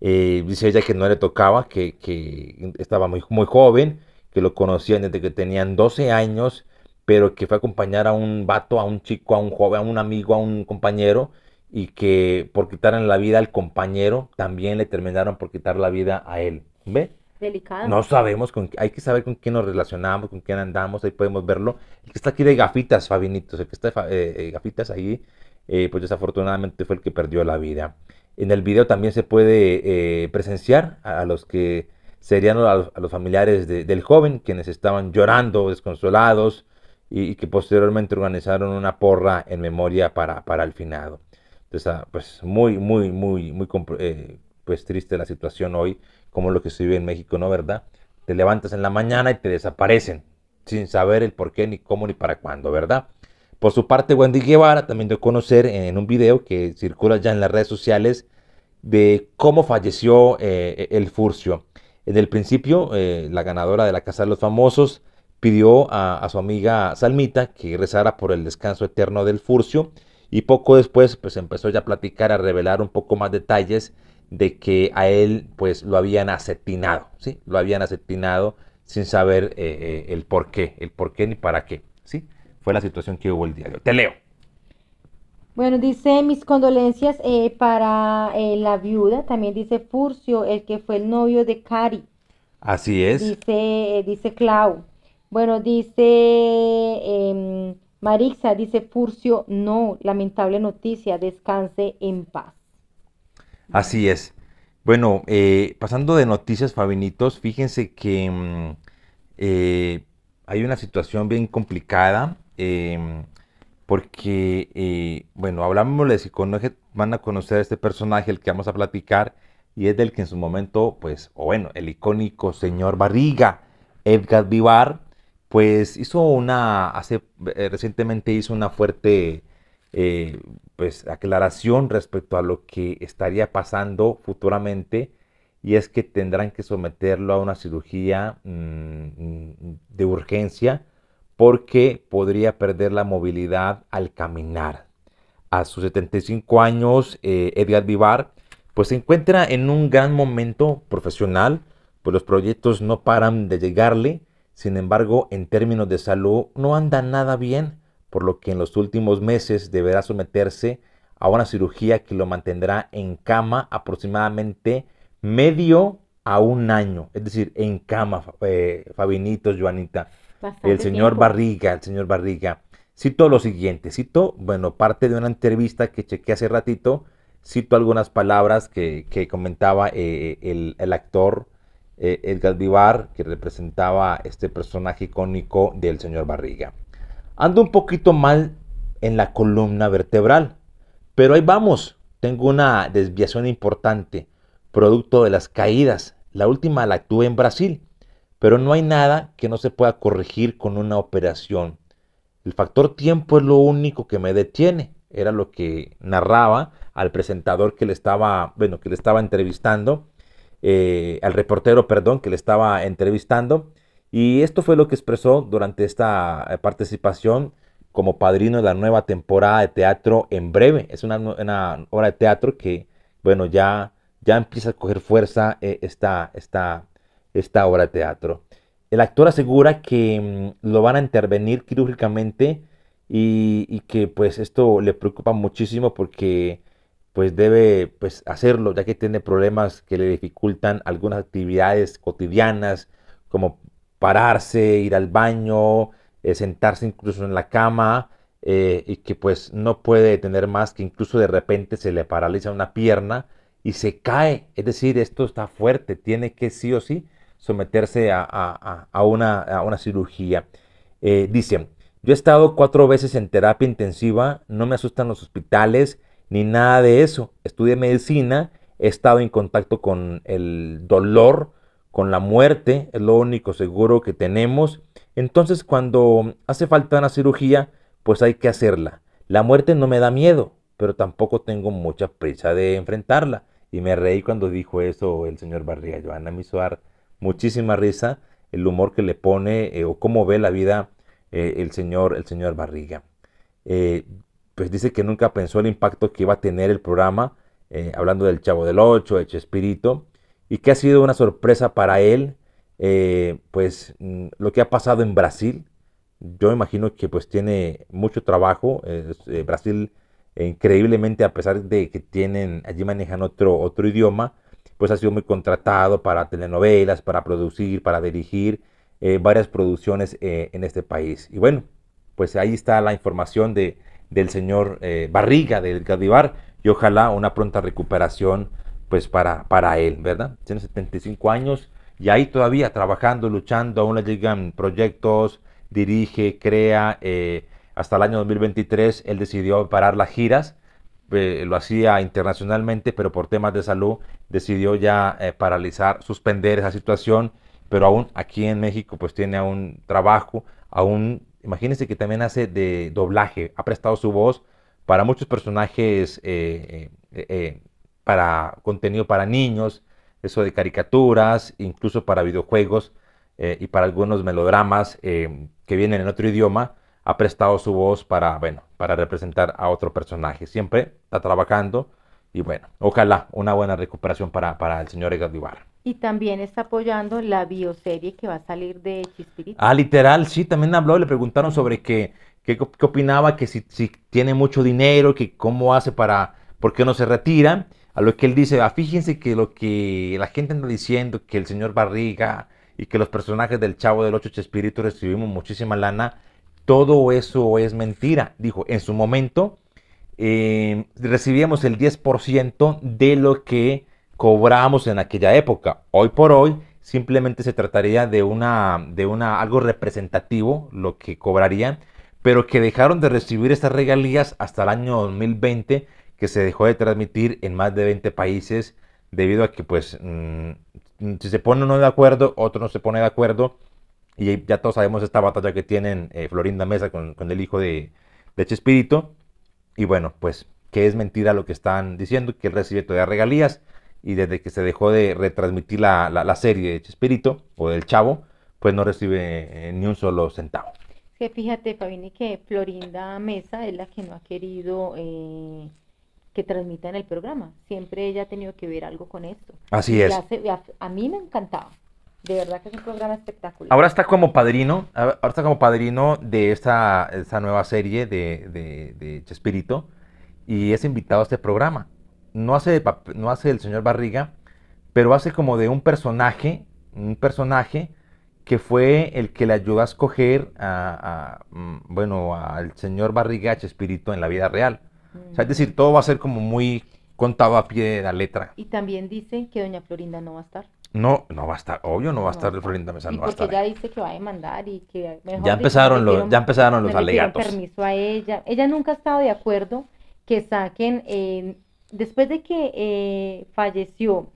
Speaker 1: Eh, dice ella que no le tocaba, que, estaba muy, muy joven, que lo conocían desde que tenían 12 años pero que fue a acompañar a un vato, a un chico, a un joven, a un amigo, a un compañero, y que por quitarle la vida al compañero, también le terminaron por quitar la vida a él. ¿Ve?
Speaker 2: Delicado. No
Speaker 1: sabemos, con, hay que saber con quién nos relacionamos, con quién andamos, ahí podemos verlo. El que está aquí de gafitas, Fabinitos, el que está de eh, eh, gafitas ahí, eh, pues desafortunadamente fue el que perdió la vida. En el video también se puede presenciar a, los que serían los, familiares del joven, quienes estaban llorando, desconsolados, y, que posteriormente organizaron una porra en memoria para, para el finado. Entonces, ah, pues muy, muy, muy, muy eh, pues triste la situación hoy, como lo que se vive en México, ¿no? ¿Verdad? Te levantas en la mañana y te desaparecen, sin saber el por qué, ni cómo, ni para cuándo, ¿verdad? Por su parte, Wendy Guevara también dio a conocer en un video que circula ya en las redes sociales de cómo falleció eh, el Furcio. En el principio, eh, la ganadora de la Casa de los Famosos pidió a, su amiga Salmita que rezara por el descanso eterno del Furcio y poco después pues empezó ya a platicar, a revelar un poco más detalles de que a él pues lo habían acetinado. ¿sí? Lo habían acetinado sin saber eh, eh, el por qué, el por qué ni para qué, ¿sí? Fue la situación que hubo el día de hoy. Te leo.
Speaker 2: Bueno, dice mis condolencias eh, para la viuda, también dice Furcio, el que fue el novio de Cari.
Speaker 1: Así es.
Speaker 2: Dice, dice Clau. Bueno, dice em, Marixa, dice Furcio, no, lamentable noticia, descanse en paz.
Speaker 1: Así es. Bueno, eh, pasando de noticias, Fabinitos, fíjense que mm, eh, hay una situación bien complicada, em, porque, eh, bueno, hablamos de que van a conocer a este personaje, el que vamos a platicar, y es del que en su momento, pues, o bueno, el icónico señor Barriga, Edgar Vivar, pues hizo una, hace, eh, recientemente hizo una fuerte eh, pues, aclaración respecto a lo que estaría pasando futuramente y es que tendrán que someterlo a una cirugía mm, de urgencia porque podría perder la movilidad al caminar. A sus 75 años, eh, Edgar Vivar pues se encuentra en un gran momento profesional, pues los proyectos no paran de llegarle sin embargo, en términos de salud no anda nada bien, por lo que en los últimos meses deberá someterse a una cirugía que lo mantendrá en cama aproximadamente medio a un año. Es decir, en cama, eh, Fabinito, Joanita.
Speaker 2: el señor Barriga,
Speaker 1: el señor Barriga. Cito lo siguiente, cito, bueno, parte de una entrevista que chequé hace ratito, cito algunas palabras que, comentaba eh, el, el, actor el eh, Edgar Vivar, que representaba este personaje icónico del señor Barriga. Ando un poquito mal en la columna vertebral, pero ahí vamos. Tengo una desviación importante, producto de las caídas. La última la tuve en Brasil, pero no hay nada que no se pueda corregir con una operación. El factor tiempo es lo único que me detiene. Era lo que narraba al presentador que le estaba, bueno, que le estaba entrevistando eh, al reportero, perdón, que le estaba entrevistando. Y esto fue lo que expresó durante esta eh, participación como padrino de la nueva temporada de teatro en breve. Es una, obra de teatro que, bueno, ya, ya empieza a coger fuerza eh, esta, esta, obra de teatro. El actor asegura que mm, lo van a intervenir quirúrgicamente y, que pues esto le preocupa muchísimo porque pues debe pues, hacerlo, ya que tiene problemas que le dificultan algunas actividades cotidianas, como pararse, ir al baño, eh, sentarse incluso en la cama, eh, y que pues no puede tener más que incluso de repente se le paraliza una pierna y se cae. Es decir, esto está fuerte, tiene que sí o sí someterse a, a, una, cirugía. dicen eh, dice, yo he estado cuatro veces en terapia intensiva, no me asustan los hospitales, ni nada de eso. Estudié medicina, he estado en contacto con el dolor, con la muerte, es lo único seguro que tenemos. Entonces cuando hace falta una cirugía, pues hay que hacerla. La muerte no me da miedo, pero tampoco tengo mucha prisa de enfrentarla. Y me reí cuando dijo eso el señor Barriga. Yo me hizo muchísima risa el humor que le pone eh, o cómo ve la vida eh, el, señor, el señor Barriga. Eh, pues dice que nunca pensó el impacto que iba a tener el programa, eh, hablando del Chavo del Ocho, de Chespirito, y que ha sido una sorpresa para él, eh, pues mm, lo que ha pasado en Brasil. Yo imagino que pues tiene mucho trabajo. Eh, Brasil, increíblemente, a pesar de que tienen, allí manejan otro, otro idioma, pues ha sido muy contratado para telenovelas, para producir, para dirigir varias producciones en este país. Y bueno, pues ahí está la información de, del señor eh, Barriga, del Gadivar, y ojalá una pronta recuperación pues para, para él, ¿verdad? Tiene 75 años y ahí todavía trabajando, luchando, aún le llegan proyectos, dirige, crea. Eh, hasta el año 2023 él decidió parar las giras, eh, lo hacía internacionalmente, pero por temas de salud decidió ya paralizar, suspender esa situación, pero aún aquí en México pues tiene aún trabajo, aún Imagínense que también hace de doblaje, ha prestado su voz para muchos personajes, eh, eh, eh, para contenido para niños, eso de caricaturas, incluso para videojuegos y para algunos melodramas que vienen en otro idioma, ha prestado su voz para, bueno, para representar a otro personaje. Siempre está trabajando y bueno, ojalá una buena recuperación para, para el señor Edgar
Speaker 2: y también está apoyando la bioserie que va a salir de Chispirito.
Speaker 1: Ah, literal, sí, también habló, le preguntaron sobre qué, qué opinaba, que si, si, tiene mucho dinero, que cómo hace para, por qué no se retira. A lo que él dice, ah, fíjense que lo que la gente anda diciendo, que el señor Barriga y que los personajes del Chavo del Ocho Chispirito recibimos muchísima lana, todo eso es mentira. Dijo, en su momento eh, recibíamos el 10% de lo que cobramos en aquella época. Hoy por hoy simplemente se trataría de, una, de una, algo representativo, lo que cobrarían, pero que dejaron de recibir estas regalías hasta el año 2020, que se dejó de transmitir en más de 20 países, debido a que pues mm, si se pone uno de acuerdo, otro no se pone de acuerdo, y ya todos sabemos esta batalla que tienen eh, Florinda Mesa con, el hijo de, de Chespirito, y bueno, pues que es mentira lo que están diciendo, que él recibe todavía regalías, y desde que se dejó de retransmitir la, la, serie de Chespirito o del Chavo, pues no recibe eh, ni un solo centavo.
Speaker 2: Que fíjate, Fabini, que Florinda Mesa es la que no ha querido eh, que que en el programa. Siempre ella ha tenido que ver algo con esto. Así es. a, mí me encantaba. De verdad que es un programa espectacular. Ahora
Speaker 1: está como padrino, ahora está como padrino de esta, nueva serie de, de, de Chespirito y es invitado a este programa no hace, del no hace el señor Barriga, pero hace como de un personaje, un personaje que fue el que le ayudó a escoger a, mm, bueno, al señor Barriga Espíritu en la vida real. es decir, mm. todo va a ser como muy contado a pie de la letra.
Speaker 2: Y también dicen que doña Florinda no va a estar.
Speaker 1: No, no va a estar, obvio no va a estar Florinda Mesa, no va a estar. Porque
Speaker 2: ella dice que va a demandar y que ya empezaron los ya
Speaker 1: empezaron los permiso
Speaker 2: a ella. Ella nunca ha estado de acuerdo que saquen eh, después de que eh, falleció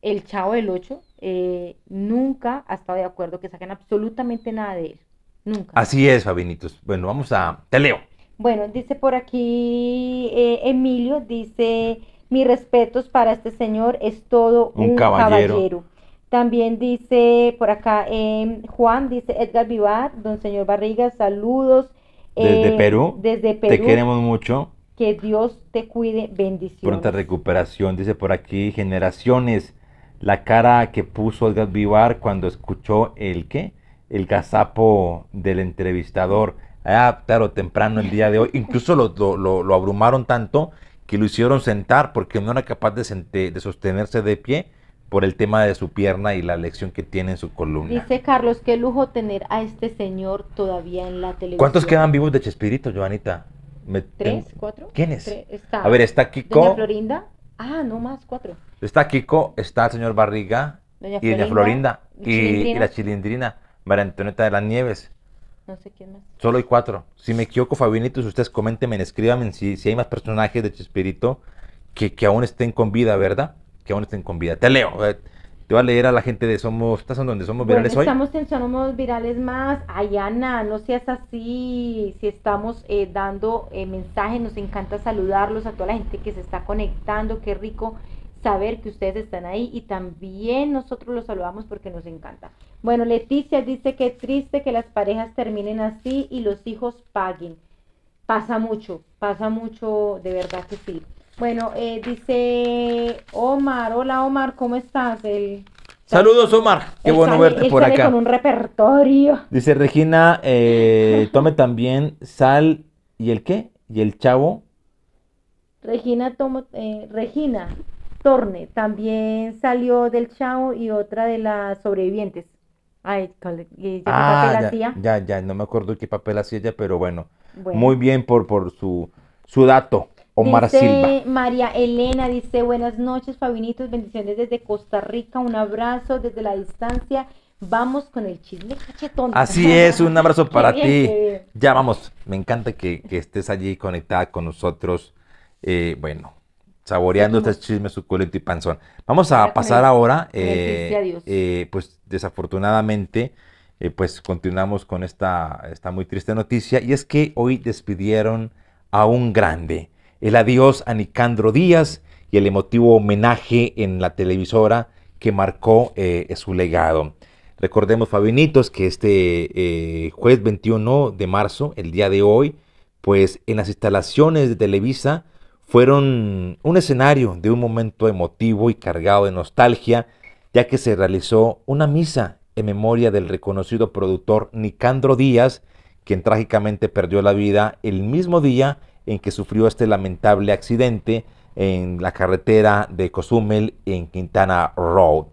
Speaker 2: el Chavo del Ocho, eh, nunca ha estado de acuerdo que saquen absolutamente nada de él. Nunca.
Speaker 1: Así es, Fabinitos. Bueno, vamos a... Te leo.
Speaker 2: Bueno, dice por aquí eh, Emilio, dice, mis respetos para este señor, es todo un, caballero. También dice por acá em, Juan, dice Edgar Vivar, don señor Barriga, saludos. desde Perú. Desde Perú. Te queremos mucho. Que Dios te cuide. Bendiciones. Pronta
Speaker 1: recuperación, dice por aquí, generaciones. La cara que puso Edgar Vivar cuando escuchó el qué? El gazapo del entrevistador. Ah, claro, temprano el día de hoy. Incluso lo, lo, abrumaron tanto que lo hicieron sentar porque no era capaz de, de sostenerse de pie por el tema de su pierna y la lección que tiene en su columna.
Speaker 2: Dice Carlos, qué lujo tener a este señor todavía en la televisión. ¿Cuántos quedan
Speaker 1: vivos de Chespirito, Joanita? ¿Tres?
Speaker 2: ¿Cuatro? ¿Quiénes? a ver, está Kiko. Doña Florinda. Ah, no más, cuatro.
Speaker 1: Está Kiko, está el señor Barriga
Speaker 2: y Doña Florinda y, la
Speaker 1: Chilindrina, María de las Nieves. No sé quién más. Solo hay cuatro. Si me equivoco, Fabinitos, ustedes comenten, escríbanme si, si hay más personajes de Chespirito que, que aún estén con vida, ¿verdad? Que aún estén con vida. Te leo. Eh, yo a leer a la gente de Somos, ¿estás en donde Somos Virales estamos
Speaker 2: hoy? Estamos en Somos Virales Más. Ayana, no seas así. Si estamos eh, dando eh, mensajes, nos encanta saludarlos a toda la gente que se está conectando. Qué rico saber que ustedes están ahí y también nosotros los saludamos porque nos encanta. Bueno, Leticia dice que es triste que las parejas terminen así y los hijos paguen. Pasa mucho, pasa mucho, de verdad que sí. Bueno, eh, dice Omar, hola Omar, ¿cómo estás? El,
Speaker 1: Saludos Omar, qué bueno verte por sale acá. con un
Speaker 2: repertorio.
Speaker 1: Dice Regina, eh, tome también sal y el qué, y el chavo.
Speaker 2: Regina, tomo, eh, Regina Torne también salió del chavo y otra de las sobrevivientes. Ay, ¿qué ah, papel ya, hacía? Ya,
Speaker 1: ya, no me acuerdo qué papel hacía ella, pero bueno, muy bien por, por su, su dato. Omar dice,
Speaker 2: María Elena dice, buenas noches, Fabinitos, bendiciones desde Costa Rica, un abrazo desde la distancia. Vamos con el chisme cachetón. Así es, un abrazo para ti.
Speaker 1: Ya vamos, me encanta que, estés allí conectada con nosotros. Eh, bueno, saboreando este chisme suculento y panzón. Vamos a pasar ahora, eh, eh, pues desafortunadamente, pues continuamos con esta, esta muy triste noticia y es que hoy despidieron a un grande el adiós a Nicandro Díaz y el emotivo homenaje en la televisora que marcó eh, su legado. Recordemos, Fabinitos, que este eh, jueves 21 de marzo, el día de hoy, pues en las instalaciones de Televisa fueron un escenario de un momento emotivo y cargado de nostalgia, ya que se realizó una misa en memoria del reconocido productor Nicandro Díaz, quien trágicamente perdió la vida el mismo día en que sufrió este lamentable accidente en la carretera de Cozumel en Quintana Road.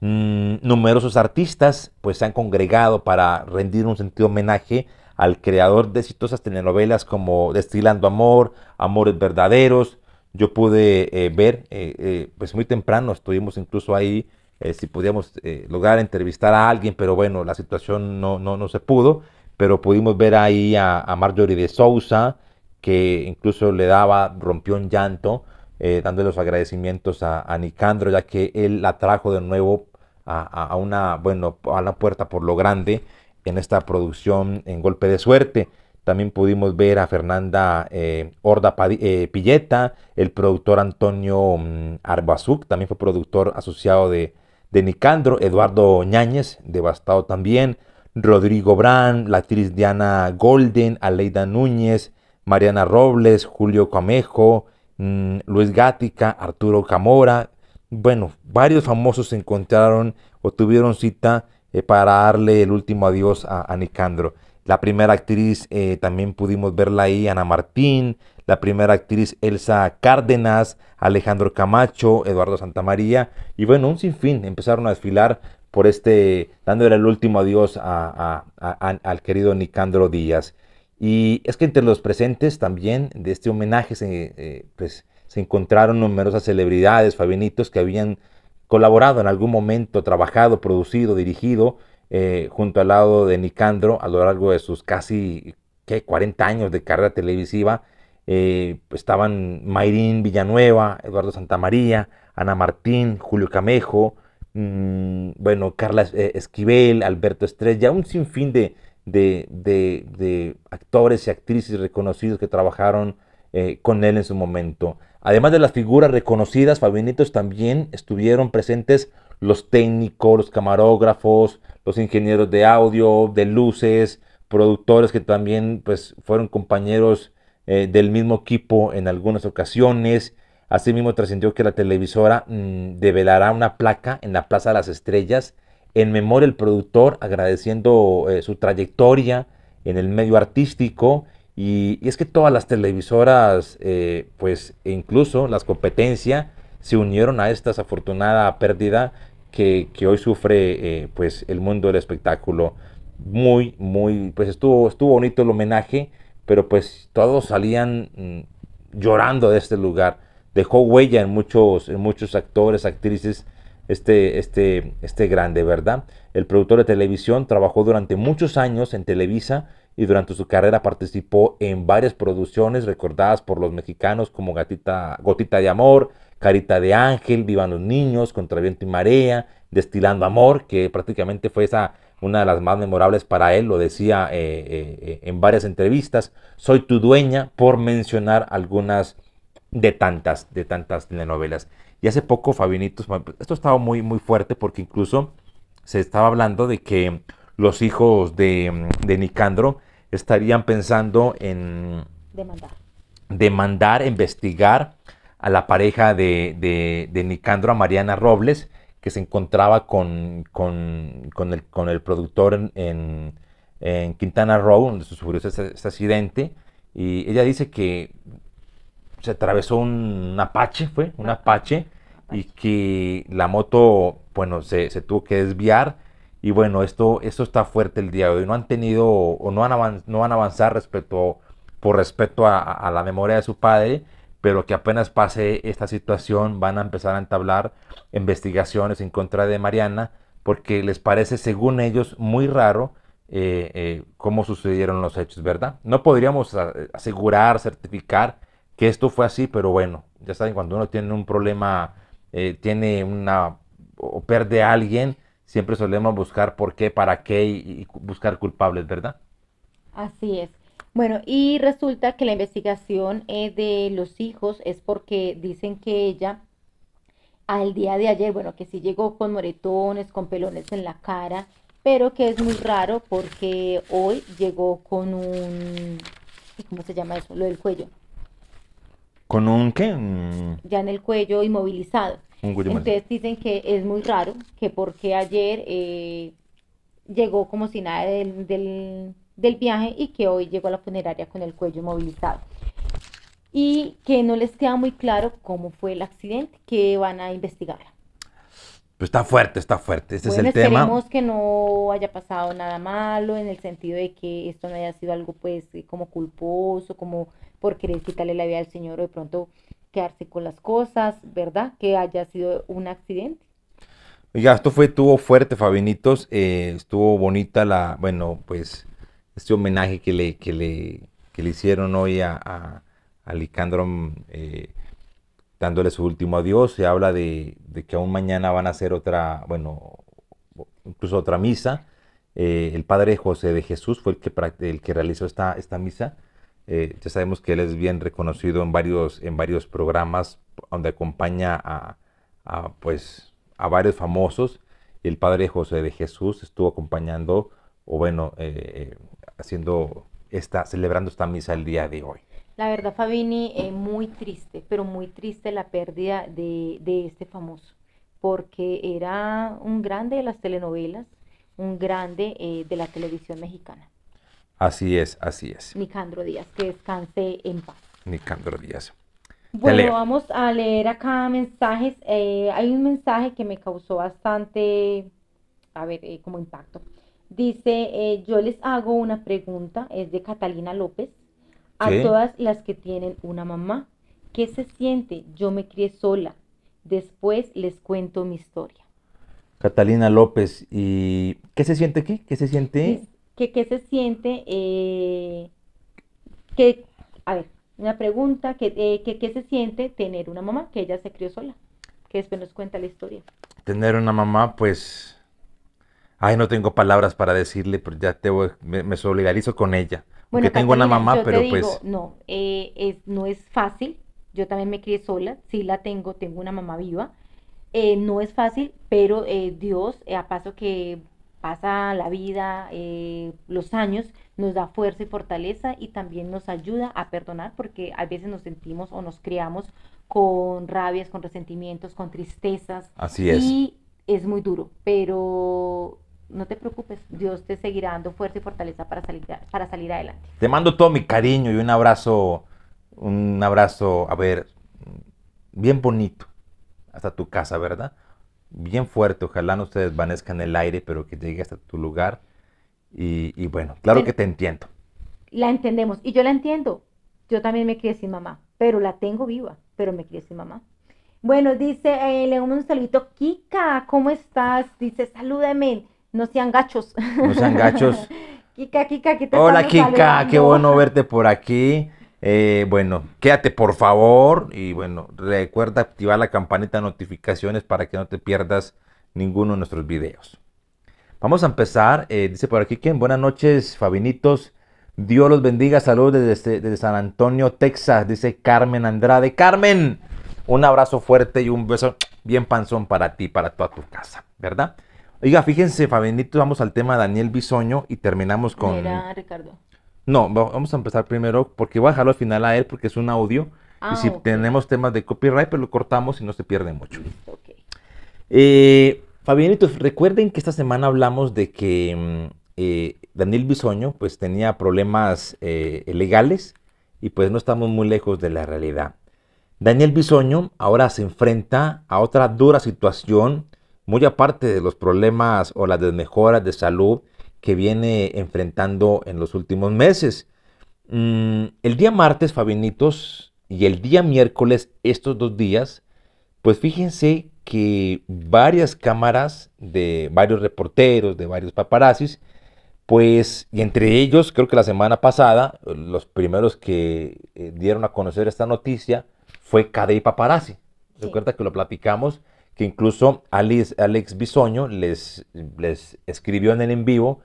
Speaker 1: Mm, numerosos artistas pues se han congregado para rendir un sentido homenaje al creador de exitosas telenovelas como Destilando Amor, Amores Verdaderos. Yo pude eh, ver, eh, eh, pues muy temprano estuvimos incluso ahí, si podíamos lograr entrevistar a alguien, pero bueno, la situación no, no, se pudo, pero pudimos ver ahí a, a Marjorie de Sousa, que incluso le daba, rompió un llanto, eh, dando los agradecimientos a, Nicandro, ya que él la trajo de nuevo a, una, bueno, a la puerta por lo grande en esta producción en Golpe de Suerte. También pudimos ver a Fernanda eh, Horda eh, Pilleta, el productor Antonio mm, Arbazuc, también fue productor asociado de, de Nicandro, Eduardo Ñáñez, devastado también, Rodrigo Brand, la actriz Diana Golden, Aleida Núñez, Mariana Robles, Julio Camejo, mm, Luis Gática, Arturo Camora. Bueno, varios famosos se encontraron o tuvieron cita eh, para darle el último adiós a, Nicandro. La primera actriz eh, también pudimos verla ahí, Ana Martín. La primera actriz Elsa Cárdenas, Alejandro Camacho, Eduardo Santamaría. Y bueno, un sinfín empezaron a desfilar por este, dándole el último adiós al querido Nicandro Díaz. Y es que entre los presentes también de este homenaje se, eh, pues, se encontraron numerosas celebridades, Fabianitos, que habían colaborado en algún momento, trabajado, producido, dirigido eh, junto al lado de Nicandro a lo largo de sus casi ¿qué? 40 años de carrera televisiva. Eh, pues, estaban Mayrín Villanueva, Eduardo Santamaría, Ana Martín, Julio Camejo, mm, bueno, Carla Esquivel, Alberto Estrella, un sinfín de, de, actores y actrices reconocidos que trabajaron eh, con él en su momento. Además de las figuras reconocidas, Fabinitos también estuvieron presentes los técnicos, los camarógrafos, los ingenieros de audio, de luces, productores que también pues, fueron compañeros eh, del mismo equipo en algunas ocasiones. Asimismo trascendió que la televisora mm, develará una placa en la Plaza de las Estrellas en memoria del productor, agradeciendo eh, su trayectoria en el medio artístico. Y, es que todas las televisoras, eh, pues e incluso las competencias, se unieron a esta desafortunada pérdida que, hoy sufre eh, pues el mundo del espectáculo. Muy, muy, pues estuvo, estuvo bonito el homenaje, pero pues todos salían mm, llorando de este lugar. Dejó huella en muchos, en muchos actores, actrices este, este, este grande, ¿verdad? El productor de televisión trabajó durante muchos años en Televisa y durante su carrera participó en varias producciones recordadas por los mexicanos como Gatita, Gotita de Amor, Carita de Ángel, Vivan los Niños, Contra Viento y Marea, Destilando Amor, que prácticamente fue esa una de las más memorables para él, lo decía eh, eh, eh, en varias entrevistas, Soy tu dueña, por mencionar algunas de tantas, de tantas telenovelas. Y hace poco Fabinitos, esto estaba muy, muy fuerte porque incluso se estaba hablando de que los hijos de, mm, Nicandro estarían pensando en... Demandar. Demandar, investigar a la pareja de, Nicandro, a Mariana Robles, que se encontraba con, con, el, productor en, Quintana Roo, donde sufrió este, accidente. Y ella dice que se atravesó un apache, fue, un apache, y que la moto, bueno, se, tuvo que desviar. Y bueno, esto, esto está fuerte el día de hoy. No han tenido o no, han no van a avanzar respecto, por respecto a, la memoria de su padre, pero que apenas pase esta situación van a empezar a entablar investigaciones en contra de Mariana, porque les parece, según ellos, muy raro eh, eh, cómo sucedieron los hechos, ¿verdad? No podríamos asegurar, certificar que esto fue así, pero bueno, ya saben, cuando uno tiene un problema eh, tiene una o pierde a alguien, siempre solemos buscar por qué, para qué y, buscar culpables, ¿verdad?
Speaker 2: Así es. Bueno, y resulta que la investigación de los hijos es porque dicen que ella al día de ayer, bueno, que sí llegó con moretones, con pelones en la cara, pero que es muy raro porque hoy llegó con un, ¿cómo se llama eso? Lo del cuello.
Speaker 1: ¿Con un qué?
Speaker 2: Ya en el cuello inmovilizado. Ustedes Entonces dicen que es muy raro, que porque ayer eh, llegó como si nada del, viaje y que hoy llegó a la funeraria con el cuello inmovilizado y que no les queda muy claro cómo fue el accidente, que van a investigar
Speaker 1: está fuerte, está fuerte. Este es el tema. Esperemos
Speaker 2: que no haya pasado nada malo en el sentido de que esto no haya sido algo, pues, eh, como culposo, como por querer quitarle la vida al Señor o de pronto quedarse con las cosas, ¿verdad? Que haya sido un accidente.
Speaker 1: Oiga, esto fue, estuvo fuerte, Fabinitos. Eh, estuvo bonita la, bueno, pues, este homenaje que le, que le, le hicieron hoy a, Alicandro... Mm, eh, dándole su último adiós. Se habla de, que aún mañana van a hacer otra, bueno, incluso otra misa. Eh, el padre José de Jesús fue el que, el que realizó esta, esta misa. Eh, ya sabemos que él es bien reconocido en varios, en varios programas donde acompaña a, pues, a varios famosos. El padre José de Jesús estuvo acompañando, o bueno, eh, haciendo esta, celebrando esta misa el día de hoy.
Speaker 2: La verdad, Fabini, es eh, muy triste, pero muy triste la pérdida de, de, este famoso, porque era un grande de las telenovelas, un grande eh, de la televisión mexicana.
Speaker 1: Así es, así es.
Speaker 2: Nicandro Díaz, que descanse en paz.
Speaker 1: Nicandro Díaz.
Speaker 2: Bueno, vamos a leer acá mensajes. Eh, hay un mensaje que me causó bastante, a ver, como impacto. Dice, yo les hago una pregunta, es de Catalina López a todas las que tienen una mamá. ¿Qué se siente? Yo me crié sola. Después les cuento mi historia.
Speaker 1: Catalina López, ¿y qué se siente aquí? ¿Qué se siente?
Speaker 2: ¿Qué, qué se siente? Eh, que, a ver, una pregunta, eh, ¿qué, que, se siente tener una mamá que ella se crió sola? Que después nos cuenta la historia.
Speaker 1: Tener una mamá, pues, ay, no tengo palabras para decirle, pero ya te voy, me, me solidarizo con ella. Bueno, que tengo una mamá, pero pues...
Speaker 2: No, eh, es, no es fácil. Yo también me crié sola, sí la tengo, tengo una mamá viva. Eh, no es fácil, pero eh, Dios, a paso que pasa la vida, los años, nos da fuerza y fortaleza y también nos ayuda a perdonar porque a veces nos sentimos o nos criamos con rabias, con resentimientos, con tristezas. Así es. Y es muy duro, pero no te preocupes, Dios te seguirá dando fuerza y fortaleza para salir, para salir adelante.
Speaker 1: Te mando todo mi cariño y un abrazo, un abrazo, a ver, bien bonito, hasta tu casa, ¿verdad? Bien fuerte, ojalá no ustedes vanezcan el aire, pero que llegue hasta tu lugar. Y, bueno, claro que te entiendo.
Speaker 2: La entendemos, y yo la entiendo. Yo también me crié sin mamá, pero la tengo viva, pero me crié sin mamá. Bueno, dice, eh, le un saludito, Kika, ¿cómo estás? Dice, salúdame. No sean gachos. No sean gachos. Kika, Kika, Hola, Kika, qué bueno
Speaker 1: verte por aquí. Eh, bueno, quédate por favor y bueno, recuerda activar la campanita de notificaciones para que no te pierdas ninguno de nuestros videos. Vamos a empezar, eh, dice por aquí ¿quién? buenas noches Fabinitos, Dios los bendiga, saludos desde, San Antonio, Texas, dice Carmen Andrade. Carmen, un abrazo fuerte y un beso bien panzón para ti, para toda tu casa, ¿verdad? Oiga, fíjense, Fabenito, vamos al tema de Daniel Bisoño y terminamos con. Mira, Ricardo. No, vamos a empezar primero porque voy a dejarlo al final a él porque es un audio. y ah, si tenemos temas de copyright, pues lo cortamos y no se pierde mucho. Ok. Eh, recuerden que esta semana hablamos de que mm, eh, Daniel Bisoño pues tenía problemas eh, legales y pues no estamos muy lejos de la realidad. Daniel Bisoño ahora se enfrenta a otra dura situación muy aparte de los problemas o las desmejoras de salud que viene enfrentando en los últimos meses. Mm, el día martes, Fabinitos, y el día miércoles, estos dos días, pues fíjense que varias cámaras de varios reporteros, de varios paparazzis, pues, y entre ellos, creo que la semana pasada, los primeros que eh, dieron a conocer esta noticia fue Cadey Paparazzi. Recuerda que lo platicamos que incluso Alex Bisoño les, les escribió en el en vivo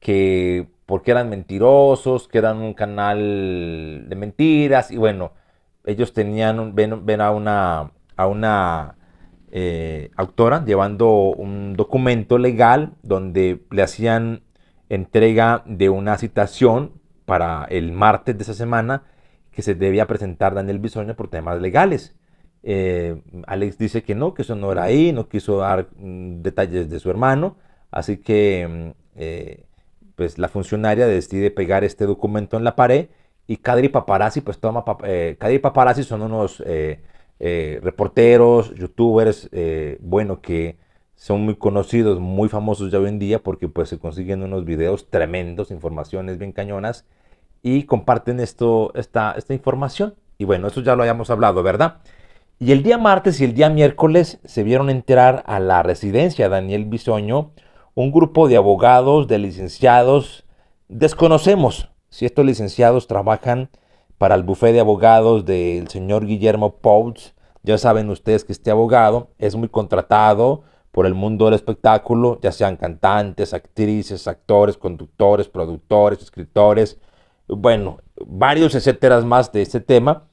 Speaker 1: que porque eran mentirosos, que eran un canal de mentiras y bueno, ellos tenían, ven, a una, a una eh, autora llevando un documento legal donde le hacían entrega de una citación para el martes de esa semana que se debía presentar Daniel Bisoño por temas legales. Eh, Alex dice que no, que eso no era ahí, no quiso dar mm, detalles de su hermano, así que mm, eh, pues la funcionaria decide pegar este documento en la pared y Kadri Paparazzi, pues toma, eh, Paparazzi son unos eh, reporteros, youtubers, bueno, que son muy conocidos, muy famosos ya hoy en día porque pues se consiguen unos videos tremendos, informaciones bien cañonas y comparten esto, esta, esta información. Y bueno, eso ya lo habíamos hablado, ¿verdad? Y el día martes y el día miércoles se vieron entrar a la residencia Daniel Bisoño un grupo de abogados, de licenciados. Desconocemos si estos licenciados trabajan para el bufé de abogados del señor Guillermo Pouts. Ya saben ustedes que este abogado es muy contratado por el mundo del espectáculo, ya sean cantantes, actrices, actores, conductores, productores, escritores, bueno, varios etcéteras más de este tema.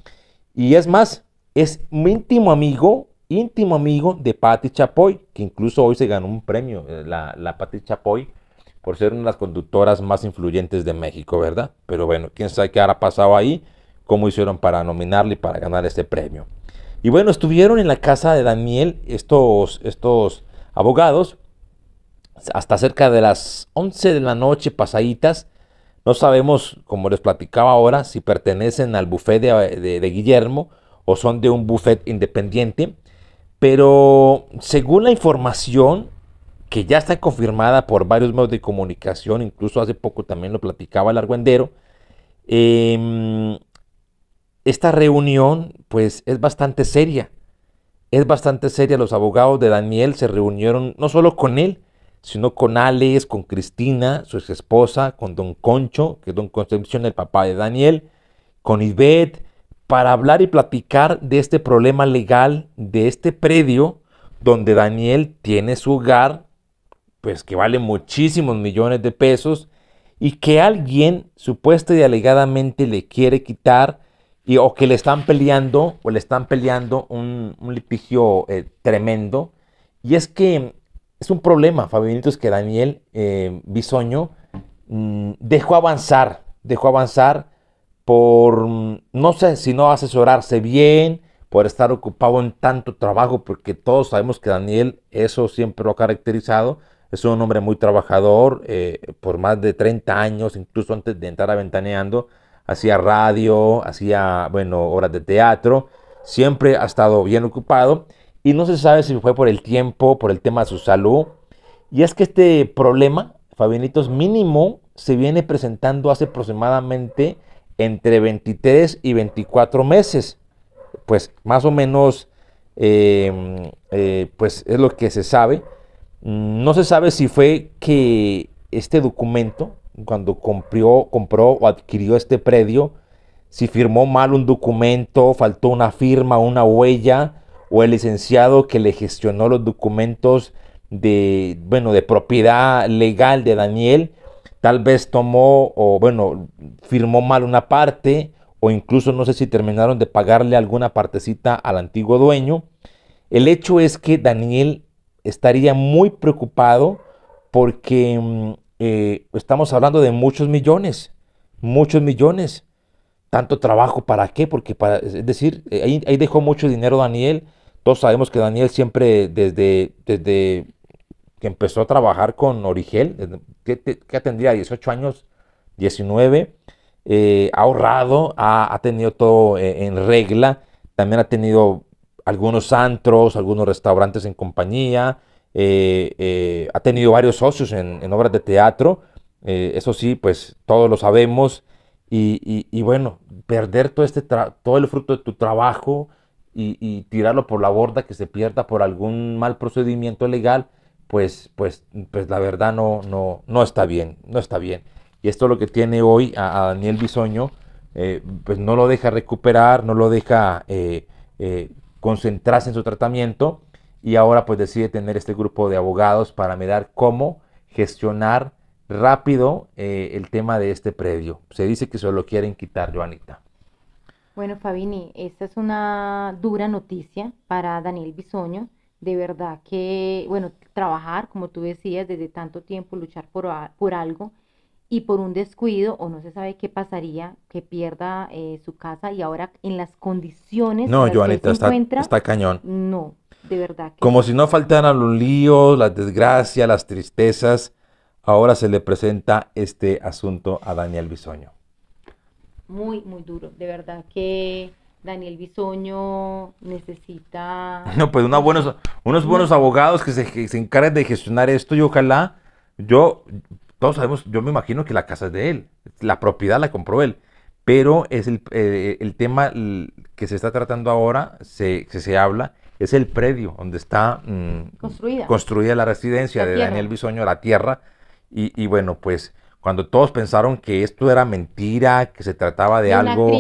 Speaker 1: Y es más, es mi íntimo amigo, íntimo amigo de Patti Chapoy, que incluso hoy se ganó un premio, eh, la, la Patti Chapoy, por ser una de las conductoras más influyentes de México, ¿verdad? Pero bueno, quién sabe qué habrá pasado ahí, cómo hicieron para nominarle y para ganar este premio. Y bueno, estuvieron en la casa de Daniel estos, estos abogados hasta cerca de las 11 de la noche pasaditas. No sabemos, como les platicaba ahora, si pertenecen al bufé de, de Guillermo o son de un buffet independiente. Pero según la información que ya está confirmada por varios medios de comunicación, incluso hace poco también lo platicaba el argüendero, em, esta reunión pues es bastante seria. Es bastante seria. Los abogados de Daniel se reunieron no solo con él, sino con Alex, con Cristina, su ex esposa, con Don Concho, que es Don Concepción, el papá de Daniel, con Ivette, para hablar y platicar de este problema legal, de este predio donde Daniel tiene su hogar, pues que vale muchísimos millones de pesos y que alguien supuesta y alegadamente le quiere quitar y, o que le están peleando o le están peleando un, litigio eh, tremendo. Y es que es un problema, Fabiánitos que Daniel eh, Bisoño mm, dejó avanzar, dejó avanzar por, mm, no sé, si no asesorarse bien, por estar ocupado en tanto trabajo, porque todos sabemos que Daniel eso siempre lo ha caracterizado, es un hombre muy trabajador, eh, por más de 30 años, incluso antes de entrar a Ventaneando, hacía radio, hacía, bueno, obras de teatro, siempre ha estado bien ocupado y no se sabe si fue por el tiempo, por el tema de su salud. Y es que este problema, Fabianitos, mínimo se viene presentando hace aproximadamente entre 23 y 24 meses. Pues más o menos, em, eh, pues es lo que se sabe. No se sabe si fue que este documento, cuando compró, compró o adquirió este predio, si firmó mal un documento, faltó una firma, una huella, o el licenciado que le gestionó los documentos de, bueno, de propiedad legal de Daniel, tal vez tomó o bueno, firmó mal una parte o incluso no sé si terminaron de pagarle alguna partecita al antiguo dueño. El hecho es que Daniel estaría muy preocupado porque mm, eh, estamos hablando de muchos millones, muchos millones. Tanto trabajo, ¿para qué? Porque para, es decir, eh, ahí, dejó mucho dinero Daniel. Todos sabemos que Daniel siempre desde, desde que empezó a trabajar con Origel, que, que tendría 18 años, 19, eh, ha ahorrado, ha, tenido todo eh, en regla, también ha tenido algunos antros, algunos restaurantes en compañía, eh, ha tenido varios socios en, obras de teatro, eso sí, pues todos lo sabemos, y, bueno, perder todo, este todo el fruto de tu trabajo y, y tirarlo por la borda, que se pierda por algún mal procedimiento legal, pues, pues, pues la verdad no, no, no está bien, no está bien. Y esto es lo que tiene hoy a, Daniel Bisoño, eh, pues no lo deja recuperar, no lo deja eh, eh, concentrarse en su tratamiento y ahora pues decide tener este grupo de abogados para mirar cómo gestionar rápido el tema de este predio. Se dice que se lo quieren quitar, Joanita.
Speaker 2: Bueno, Fabini, esta es una dura noticia para Daniel Bisoño. De verdad que, bueno, trabajar, como tú decías, desde tanto tiempo, luchar por, por algo y por un descuido o no se sabe qué pasaría, que pierda eh, su casa y ahora en las condiciones no, que se está, está cañón. No, de verdad.
Speaker 1: Que como si no faltaran los líos, las desgracias, las tristezas, ahora se le presenta este asunto a Daniel Bisoño.
Speaker 2: Muy, muy duro, de verdad que Daniel Bisoño necesita... No, pues
Speaker 1: unos buenos abogados que se, encarguen de gestionar esto y ojalá yo, todos sabemos, yo me imagino que la casa es de él, la propiedad la compró él, pero es el, eh, tema que se está tratando ahora, se, que se habla, es el predio donde está mm, construida. la residencia de Daniel Bisoño, la tierra, y, y bueno, pues cuando todos pensaron que esto era mentira, que se trataba de, algo,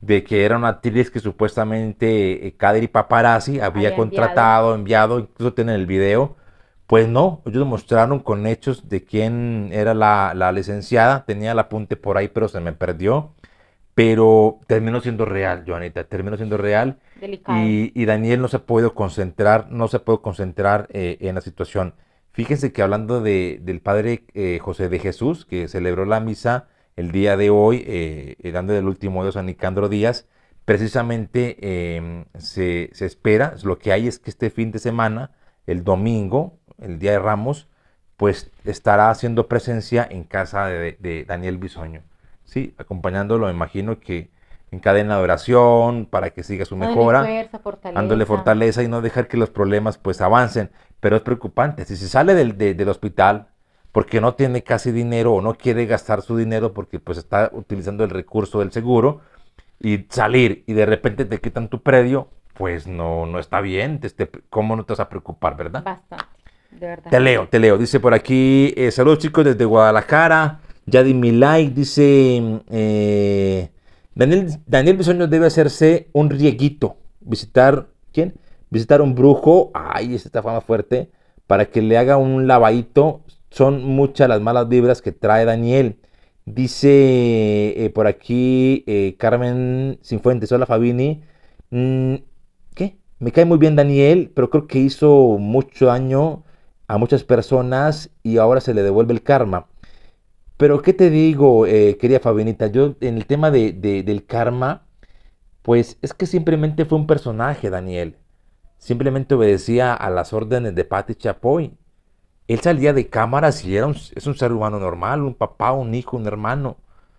Speaker 1: de que era una actriz que supuestamente y eh, Paparazzi había, contratado, enviado. incluso tienen el video. Pues no, ellos mostraron con hechos de quién era la, licenciada. Tenía el apunte por ahí, pero se me perdió. Pero terminó siendo real, Joanita, terminó siendo real. Y, Daniel no se ha podido concentrar, no se puede concentrar eh, en la situación. Fíjense que hablando del padre eh, José de Jesús, que celebró la misa el día de hoy, eh, eh dando el último de a Nicandro Díaz, precisamente em, se, se, espera, lo que hay es que este fin de semana, el domingo, el día de Ramos, pues estará haciendo presencia en casa de, Daniel Bisoño, ¿sí? Acompañándolo, imagino que en cadena de oración, para que siga su mejora,
Speaker 2: fortaleza. dándole fortaleza
Speaker 1: y no dejar que los problemas pues avancen, pero es preocupante, si se sale del, del hospital, porque no tiene casi dinero o no quiere gastar su dinero porque pues está utilizando el recurso del seguro y salir y de repente te quitan tu predio, pues no, no está bien, te, ¿cómo no te vas a preocupar, verdad? Basta, de verdad. Te leo, te leo, dice por aquí, eh, saludos chicos desde Guadalajara, Ya like dice, eh, Daniel, Daniel Bisoño debe hacerse un rieguito, visitar, ¿quién? Visitar un brujo, ay, esta fama fuerte, para que le haga un lavadito son muchas las malas vibras que trae Daniel. Dice eh, por aquí eh, Carmen Sinfuentes, hola Fabini. Mm, ¿Qué? Me cae muy bien Daniel, pero creo que hizo mucho daño a muchas personas y ahora se le devuelve el karma. Pero ¿qué te digo, quería eh, querida Fabinita? Yo en el tema del karma, pues es que simplemente fue un personaje, Daniel. Simplemente obedecía a las órdenes de Patti Chapoy él salía de cámaras si era es un ser humano normal, un papá, un hijo, un hermano.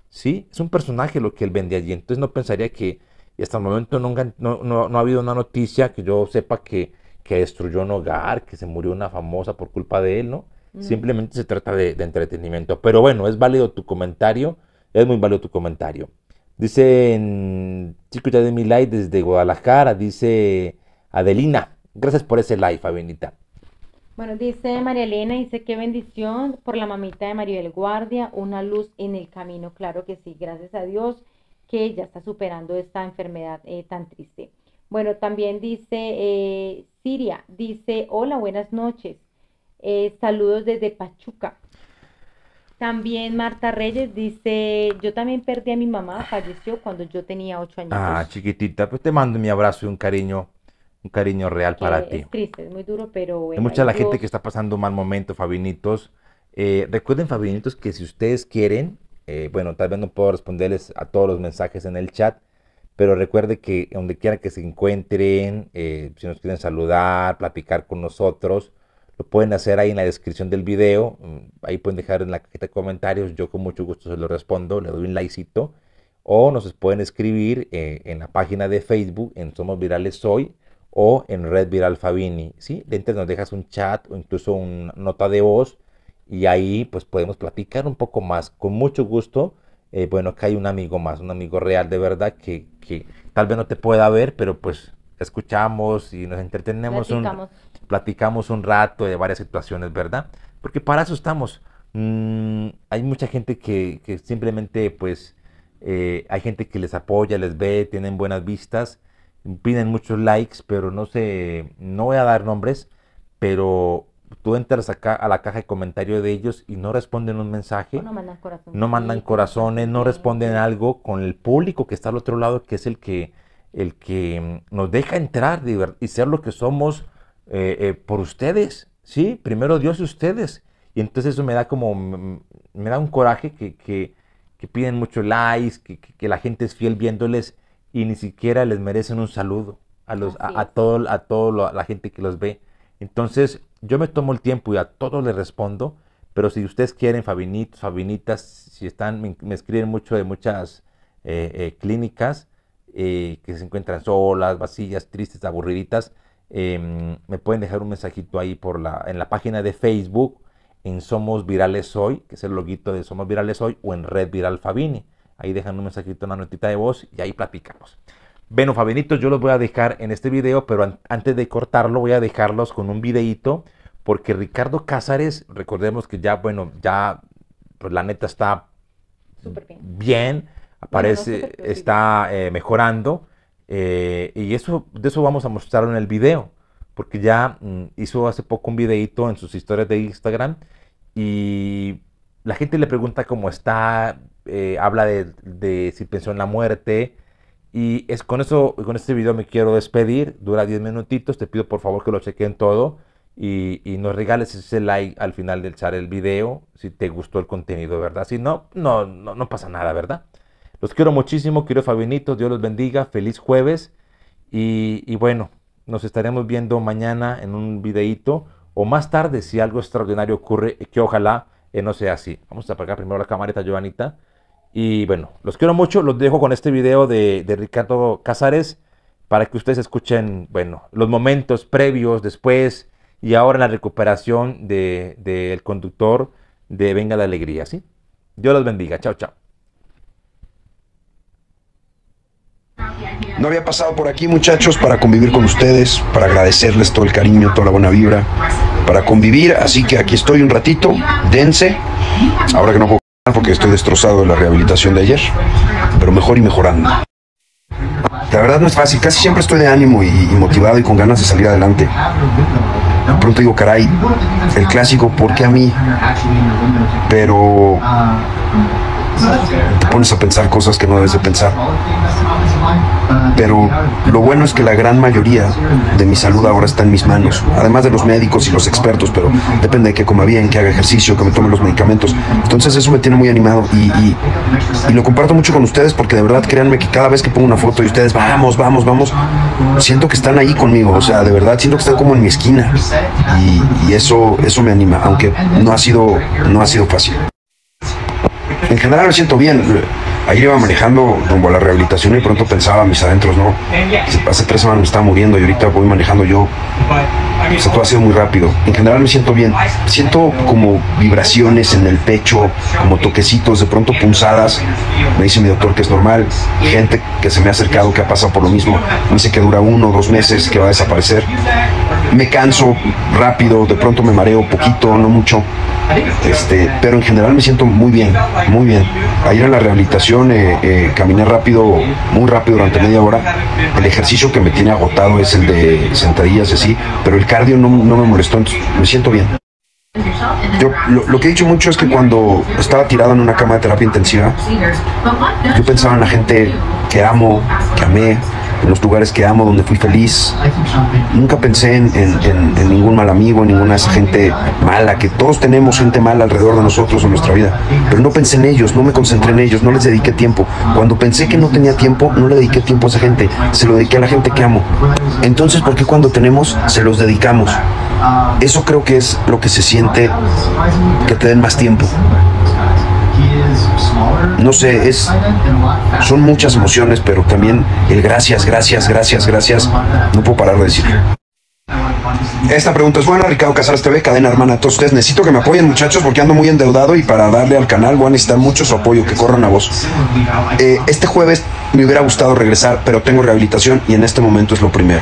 Speaker 1: ¿Sí? Es un personaje lo que él vende allí. Entonces no pensaría que y hasta el momento no, ha habido una noticia que yo sepa que, que destruyó un hogar, que se murió una famosa por culpa de él, ¿no? Mm. Simplemente se trata de, entretenimiento. Pero bueno, es válido tu comentario, es muy válido tu comentario. Dice Chico ya de mi live desde Guadalajara, dice Adelina, gracias por ese live, Fabenita.
Speaker 2: Bueno, dice María Elena, dice qué bendición por la mamita de del Guardia, una luz en el camino, claro que sí, gracias a Dios que ya está superando esta enfermedad eh, tan triste. Bueno, también dice eh, Siria, dice, hola, buenas noches, eh, saludos desde Pachuca. También Marta Reyes dice, yo también perdí a mi mamá, falleció cuando yo tenía ocho años. Ah,
Speaker 1: chiquitita, pues te mando mi abrazo y un cariño un cariño real para ti. Es
Speaker 2: triste, muy duro, pero bueno. Hay mucha la gente que está
Speaker 1: pasando un mal momento, Fabinitos. Eh, recuerden, Fabinitos, que si ustedes quieren, eh, bueno, tal vez no puedo responderles a todos los mensajes en el chat, pero recuerde que donde quiera que se encuentren, eh, si nos quieren saludar, platicar con nosotros, lo pueden hacer ahí en la descripción del video. Mm, ahí pueden dejar en la cajita de comentarios. Yo con mucho gusto se lo respondo, le doy un likecito. O nos pueden escribir en la página de Facebook, en Somos Virales Hoy o en Red Viral Fabini. ¿sí? Dentro nos dejas un chat o incluso una nota de voz y ahí pues podemos platicar un poco más. Con mucho gusto, eh, bueno, acá hay un amigo más, un amigo real de verdad que, tal vez no te pueda ver, pero pues escuchamos y nos entretenemos, platicamos un, rato de varias situaciones, ¿verdad? Porque para eso estamos. Mm, hay mucha gente que, simplemente pues... Eh, hay gente que les apoya, les ve, tienen buenas vistas, piden muchos likes, pero no sé, no voy a dar nombres, pero tú entras acá a la caja de comentarios de ellos y no responden un mensaje, no mandan, corazones, no, responden algo con el público que está al otro lado, que es el que, el que nos deja entrar y ser lo que somos eh, eh, por ustedes, ¿sí? Primero Dios y ustedes. Y entonces eso me da como, me da un coraje que, piden muchos likes, que, que la gente es fiel viéndoles y ni siquiera les merecen un saludo a, los, a, todo, a toda la gente que los ve. Entonces, yo me tomo el tiempo y a todos les respondo, pero si ustedes quieren, Fabinitos, Fabinitas, si están, me, escriben mucho de muchas eh, eh, clínicas eh, que se encuentran solas, vacías, tristes, aburriditas, em, me pueden dejar un mensajito ahí por la, en la página de Facebook, en Somos Virales Hoy, que es el loguito de Somos Virales Hoy, o en Red Viral Fabini. Ahí dejan un mensajito, una notita de voz y ahí platicamos. Bueno, Fabianitos, yo los voy a dejar en este video, pero antes de cortarlo voy a dejarlos con un videíto. porque Ricardo Cázares, recordemos que ya, bueno, ya, pues, la neta está bien. aparece, está eh, mejorando. Eh, y eso, de eso vamos a mostrarlo en el video, porque ya mm, hizo hace poco un videíto en sus historias de Instagram y la gente le pregunta cómo está, eh, habla de, si pensó en la muerte. Y es con eso, con este video me quiero despedir. Dura 10 minutitos. Te pido por favor que lo chequen todo. Y, nos regales ese like al final del echar el video. Si te gustó el contenido, ¿verdad? Si no, no, no, no pasa nada, ¿verdad? Los quiero muchísimo, quiero Fabinitos, Dios los bendiga, feliz jueves. Y, bueno, nos estaremos viendo mañana en un videito. o más tarde si algo extraordinario ocurre, que ojalá que eh, no sea así. Vamos a apagar primero la camarita, Joanita. Y bueno, los quiero mucho. Los dejo con este video de, Ricardo Casares para que ustedes escuchen, bueno, los momentos previos, después y ahora la recuperación del conductor de Venga la Alegría, ¿sí? Dios los bendiga. Chao, chao.
Speaker 3: No había pasado por aquí, muchachos, para convivir con ustedes, para agradecerles todo el cariño, toda la buena vibra, para convivir. Así que aquí estoy un ratito, dense. Ahora que no puedo porque estoy destrozado de la rehabilitación de ayer, pero mejor y mejorando. La verdad no es fácil, casi siempre estoy de ánimo y, motivado y con ganas de salir adelante. De pronto digo, caray, el clásico, ¿por qué a mí? Pero te pones a pensar cosas que no debes de pensar. Pero lo bueno es que la gran mayoría de mi salud ahora está en mis manos, además de los médicos y los expertos, pero depende de que coma bien, que haga ejercicio, que me tome los medicamentos. Entonces eso me tiene muy animado y, y, lo comparto mucho con ustedes porque de verdad créanme que cada vez que pongo una foto y ustedes vamos, vamos, vamos, siento que están ahí conmigo, o sea, de verdad siento que están como en mi esquina y, y eso, eso me anima, aunque no ha sido, no ha sido fácil. En general me siento bien Ayer iba manejando rumbo a la rehabilitación y pronto pensaba mis adentros, no. Hace tres semanas me estaba muriendo y ahorita voy manejando yo. O pues, sea, todo ha sido muy rápido. En general me siento bien. Siento como vibraciones en el pecho, como toquecitos, de pronto punzadas. Me dice mi doctor que es normal. Gente que se me ha acercado, que ha pasado por lo mismo, me dice que dura uno o dos meses, que va a desaparecer. Me canso rápido, de pronto me mareo poquito, no mucho. Este, pero en general me siento muy bien, muy bien. Ayer en la rehabilitación eh, eh, caminé rápido, muy rápido durante media hora. El ejercicio que me tiene agotado es el de sentadillas y así, pero el cardio no, no me molestó, me siento bien. Yo lo, lo, que he dicho mucho es que cuando estaba tirado en una cama de terapia intensiva, yo pensaba en la gente que amo, que amé, en los lugares que amo, donde fui feliz. Nunca pensé en, ningún mal amigo, en ninguna gente mala, que todos tenemos gente mala alrededor de nosotros en nuestra vida. Pero no pensé en ellos, no me concentré en ellos, no les dediqué tiempo. Cuando pensé que no tenía tiempo, no le dediqué tiempo a esa gente, se lo dediqué a la gente que amo. Entonces, ¿por qué cuando tenemos, se los dedicamos? Eso creo que es lo que se siente que te den más tiempo no sé, es, son muchas emociones, pero también el gracias, gracias, gracias, gracias, no puedo parar de decirlo. Esta pregunta es buena, Ricardo Casares TV, cadena hermana a todos ustedes. Necesito que me apoyen, muchachos, porque ando muy endeudado y para darle al canal voy a necesitar mucho su apoyo, que corran a vos. Eh, este jueves me hubiera gustado regresar, pero tengo rehabilitación y en este momento es lo primero.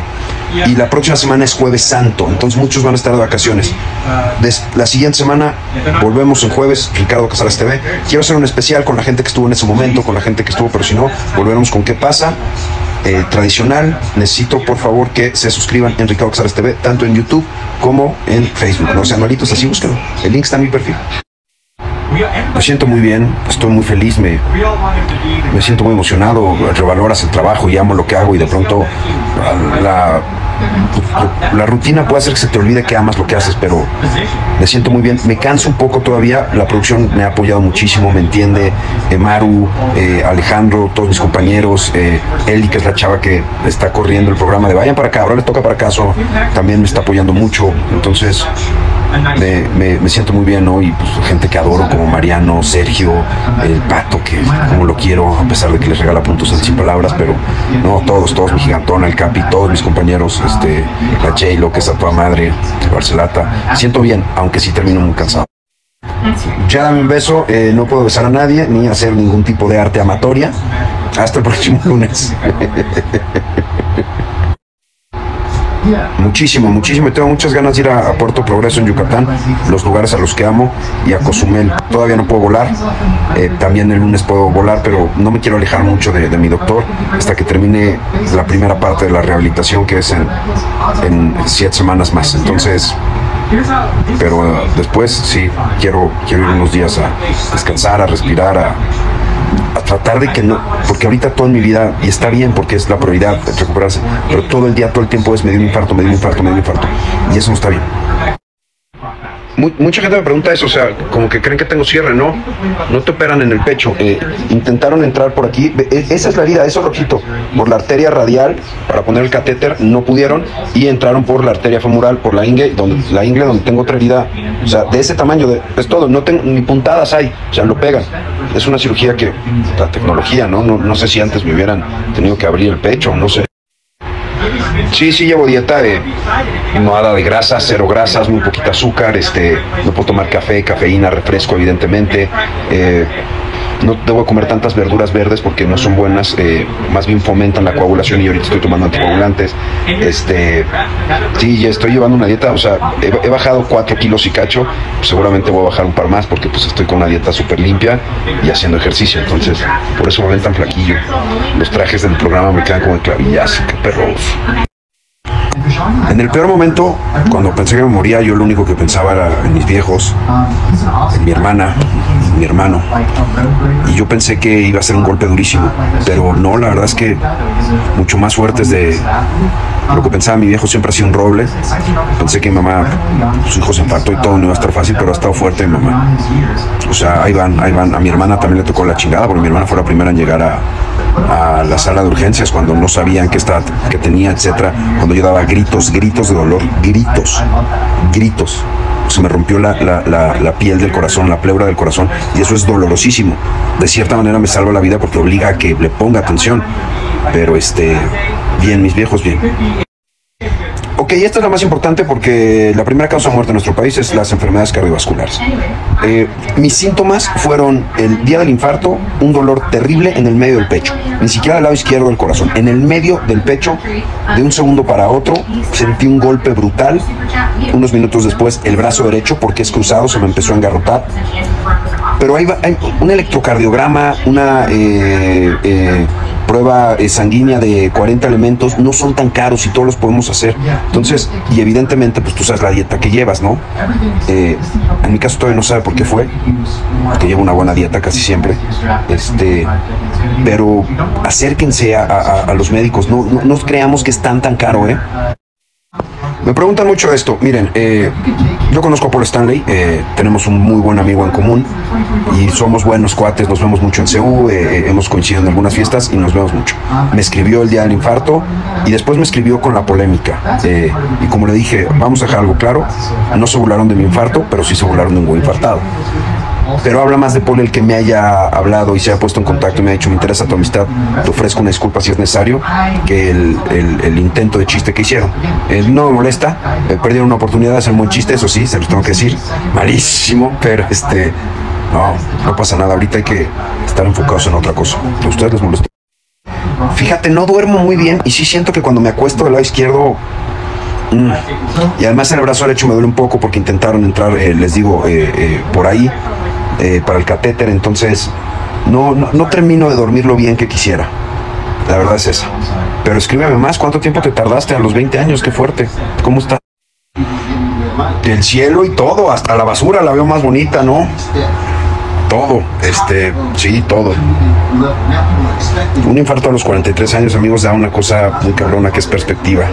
Speaker 3: Y la próxima semana es jueves santo, entonces muchos van a estar de vacaciones. Ah. la siguiente semana volvemos en jueves, Ricardo Casares TV. Quiero hacer un especial con la gente que estuvo en ese momento, con la gente que estuvo, pero si no, volvemos con qué pasa. Eh, tradicional, necesito por favor que se suscriban en Ricardo Casares TV, tanto en YouTube como en Facebook. No sean malitos, así búsquenlo. El link está en mi perfil. Me siento muy bien, estoy muy feliz, me, me siento muy emocionado, revaloras el trabajo y amo lo que hago y de pronto la, rutina puede hacer que se te olvide que amas lo que haces, pero me siento muy bien. Me canso un poco todavía. La producción me ha apoyado muchísimo, me entiende. Eh, Maru, eh, Alejandro, todos mis compañeros. Eh, Eli, que es la chava que está corriendo el programa de Vayan para acá, ahora le toca para Acaso, también me está apoyando mucho. Entonces, me, siento muy bien, hoy pues, gente que adoro como Mariano, Sergio, el Pato, que como lo quiero, a pesar de que les regala puntos sin palabras, pero no, todos, todos, mi gigantona, el Capi, todos mis compañeros, este, la J, lo que es a tu madre, Barcelata. Siento bien, aunque sí termino muy cansado. Ya dame un beso, eh, no puedo besar a nadie ni hacer ningún tipo de arte amatoria. Hasta el próximo lunes. Muchísimo, muchísimo. tengo muchas ganas de ir a, Puerto Progreso en Yucatán, los lugares a los que amo, y a Cozumel. Todavía no puedo volar. Eh, también el lunes puedo volar, pero no me quiero alejar mucho de, mi doctor hasta que termine la primera parte de la rehabilitación, que es en, siete semanas más. Entonces, pero eh, después sí, quiero, quiero ir unos días a descansar, a respirar, a a tratar de que no, porque ahorita toda mi vida, y está bien porque es la prioridad recuperarse, pero todo el día, todo el tiempo es me dio un infarto, me dio un infarto, me dio un infarto, y eso no está bien mucha gente me pregunta eso, o sea, como que creen que tengo cierre, no, no te operan en el pecho. Eh, intentaron entrar por aquí, e, esa es la herida, eso rojito, por la arteria radial para poner el catéter, no pudieron y entraron por la arteria femoral, por la ingle, donde, la ingle donde tengo otra herida, o sea, de ese tamaño, de, es todo, no tengo, ni puntadas hay, o sea, lo pegan. Es una cirugía que, la tecnología, ¿no? No, no sé si antes me hubieran tenido que abrir el pecho, no sé. Sí, sí, llevo dieta de nada de grasas, cero grasas, muy poquita azúcar, este, no puedo tomar café, cafeína, refresco, evidentemente. Eh, no debo comer tantas verduras verdes porque no son buenas, eh, más bien fomentan la coagulación y ahorita estoy tomando anticoagulantes. Este, sí, ya estoy llevando una dieta, o sea, he, bajado 4 kilos y cacho, seguramente voy a bajar un par más porque pues estoy con una dieta súper limpia y haciendo ejercicio, entonces por eso me ven tan flaquillo. Los trajes del programa me quedan como el clavillazo, qué perros. En el peor momento, cuando pensé que me moría, yo lo único que pensaba era en mis viejos, en mi hermana, en mi hermano. Y yo pensé que iba a ser un golpe durísimo, pero no, la verdad es que mucho más fuerte es de lo que pensaba mi viejo siempre ha sido un roble. Pensé que mi mamá, sus hijos se infartó y todo no iba a estar fácil, pero ha estado fuerte mi mamá. O sea, ahí van, ahí van. A mi hermana también le tocó la chingada, porque mi hermana fue la primera en llegar a, la sala de urgencias cuando no sabían que estaba, que tenía, etcétera. Cuando yo daba gritos gritos, de dolor, gritos, gritos. Se me rompió la, la, la, la, piel del corazón, la pleura del corazón, y eso es dolorosísimo. De cierta manera me salva la vida porque obliga a que le ponga atención. Pero este, bien, mis viejos, bien. Ok, esta es la más importante porque la primera causa de muerte en nuestro país es las enfermedades cardiovasculares. Eh, mis síntomas fueron el día del infarto, un dolor terrible en el medio del pecho, ni siquiera del lado izquierdo del corazón, en el medio del pecho, de un segundo para otro, sentí un golpe brutal, unos minutos después el brazo derecho, porque es cruzado, se me empezó a engarrotar, pero hay, hay un electrocardiograma, una... Eh, eh, prueba eh, sanguínea de 40 elementos, no son tan caros y todos los podemos hacer. Entonces, y evidentemente, pues tú sabes la dieta que llevas, ¿no? Eh, en mi caso todavía no sabe por qué fue, porque llevo una buena dieta casi siempre. Este, pero acérquense a, a, los médicos, no, no, no creamos que es tan tan caro, ¿eh? Me preguntan mucho esto. Miren, eh, yo conozco a Paul Stanley, eh, tenemos un muy buen amigo en común y somos buenos cuates, nos vemos mucho en Seúl, eh, hemos coincidido en algunas fiestas y nos vemos mucho. Me escribió el día del infarto y después me escribió con la polémica. y como le dije, vamos a dejar algo claro, no se burlaron de mi infarto, pero sí se burlaron de un buen infartado. Pero habla más de Paul el que me haya hablado y se haya puesto en contacto y me ha dicho, me interesa tu amistad, te ofrezco una disculpa si es necesario, que el, intento de chiste que hicieron. Eh, no me molesta, perdieron una oportunidad de hacer un buen chiste, eso sí, se lo tengo que decir, malísimo, pero este, no, no pasa nada, ahorita hay que estar enfocados en otra cosa. A ustedes les molesta. Fíjate, no duermo muy bien y sí siento que cuando me acuesto del lado izquierdo mm, Y además el brazo derecho me duele un poco porque intentaron entrar, eh, les digo, eh, por ahí. Eh, para el catéter, entonces no, no, termino de dormir lo bien que quisiera. La verdad es esa. Pero escríbeme más, ¿cuánto tiempo te tardaste a los 20 años? Qué fuerte. ¿Cómo estás? El cielo y todo, hasta la basura la veo más bonita, ¿no? Todo, este, sí, todo. Un infarto a los 43 años, amigos, da una cosa muy cabrona que es perspectiva.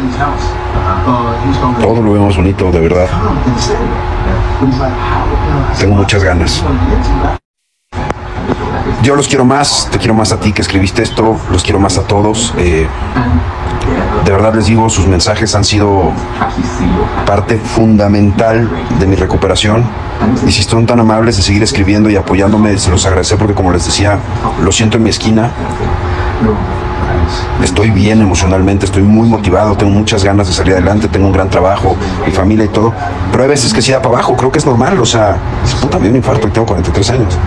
Speaker 3: Todo lo vemos bonito, de verdad. Tengo muchas ganas. Yo los quiero más, te quiero más a ti que escribiste esto, los quiero más a todos. Eh, de verdad les digo, sus mensajes han sido parte fundamental de mi recuperación. Y si son tan amables de seguir escribiendo y apoyándome, se los agradezco porque como les decía, lo siento en mi esquina. Estoy bien emocionalmente, estoy muy motivado, tengo muchas ganas de salir adelante, tengo un gran trabajo, mi familia y todo. Pero hay veces que sí da para abajo, creo que es normal, o sea, también puta, me infarto tengo 43 años.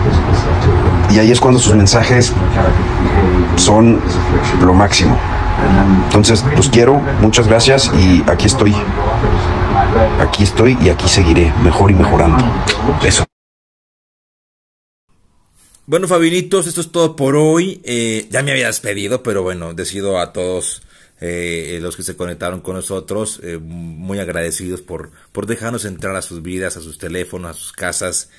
Speaker 3: Y ahí es cuando sus mensajes son lo máximo. Entonces, los quiero, muchas gracias y aquí estoy. Aquí estoy y aquí seguiré, mejor y mejorando. Eso.
Speaker 1: Bueno, Fabinitos, esto es todo por hoy. Eh, ya me había despedido, pero bueno, decido a todos eh, los que se conectaron con nosotros, eh, muy agradecidos por, por dejarnos entrar a sus vidas, a sus teléfonos, a sus casas.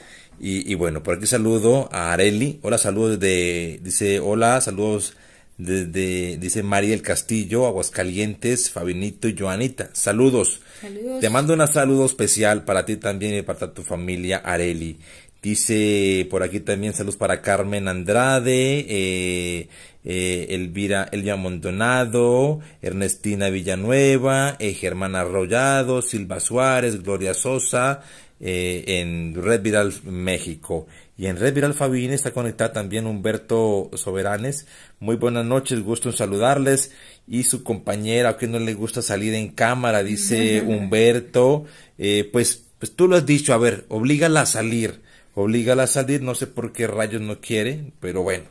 Speaker 1: Y, bueno, por aquí saludo a Areli. Hola, saludos de. Dice, hola, saludos desde. dice María del Castillo, Aguascalientes, Fabinito y Joanita. Saludos. saludos. Te mando un saludo especial para ti también y para tu familia, Areli. Dice por aquí también saludos para Carmen Andrade, eh, eh, Elvira Elvia Montonado, Ernestina Villanueva, eh, Germán Arrollado, Silva Suárez, Gloria Sosa, en Red Viral México. Y en Red Viral Fabín está conectada también Humberto Soberanes. Muy buenas noches, gusto en saludarles. Y su compañera, que no le gusta salir en cámara, dice Humberto. pues, pues tú lo has dicho, a ver, oblígala a salir obliga a salir, no sé por qué rayos no quiere, pero bueno.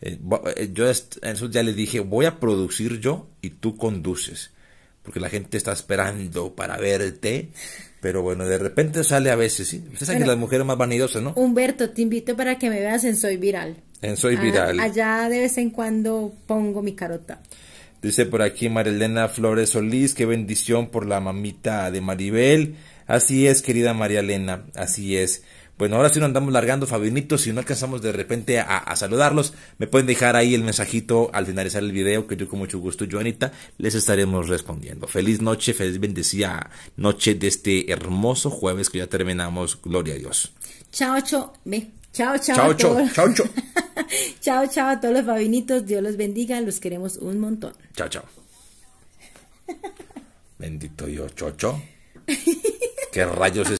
Speaker 1: Eh, eh, yo eso ya le dije, voy a producir yo y tú conduces. Porque la gente está esperando para verte. Pero bueno, de repente sale a veces, ¿sí? Usted que las mujeres más vanidosas, ¿no?
Speaker 2: Humberto, te invito para que me veas en Soy Viral.
Speaker 1: En Soy ah, Viral.
Speaker 2: allá de vez en cuando pongo mi carota.
Speaker 1: Dice por aquí Marilena Flores Solís, qué bendición por la mamita de Maribel. Así es, querida María Elena, así es. Bueno, ahora sí nos andamos largando, fabinitos Si no alcanzamos de repente a, saludarlos, me pueden dejar ahí el mensajito al finalizar el video, que yo con mucho gusto, Joanita, les estaremos respondiendo. Feliz noche, feliz bendecida noche de este hermoso jueves que ya terminamos. Gloria a Dios.
Speaker 2: Chao, chao. Chao, chao. Chao, chao. Chao, chao. chao, a todos los Fabinitos. Dios los bendiga. Los queremos un montón.
Speaker 1: Chao, chao. Bendito Dios, chocho. ¿Qué rayos es?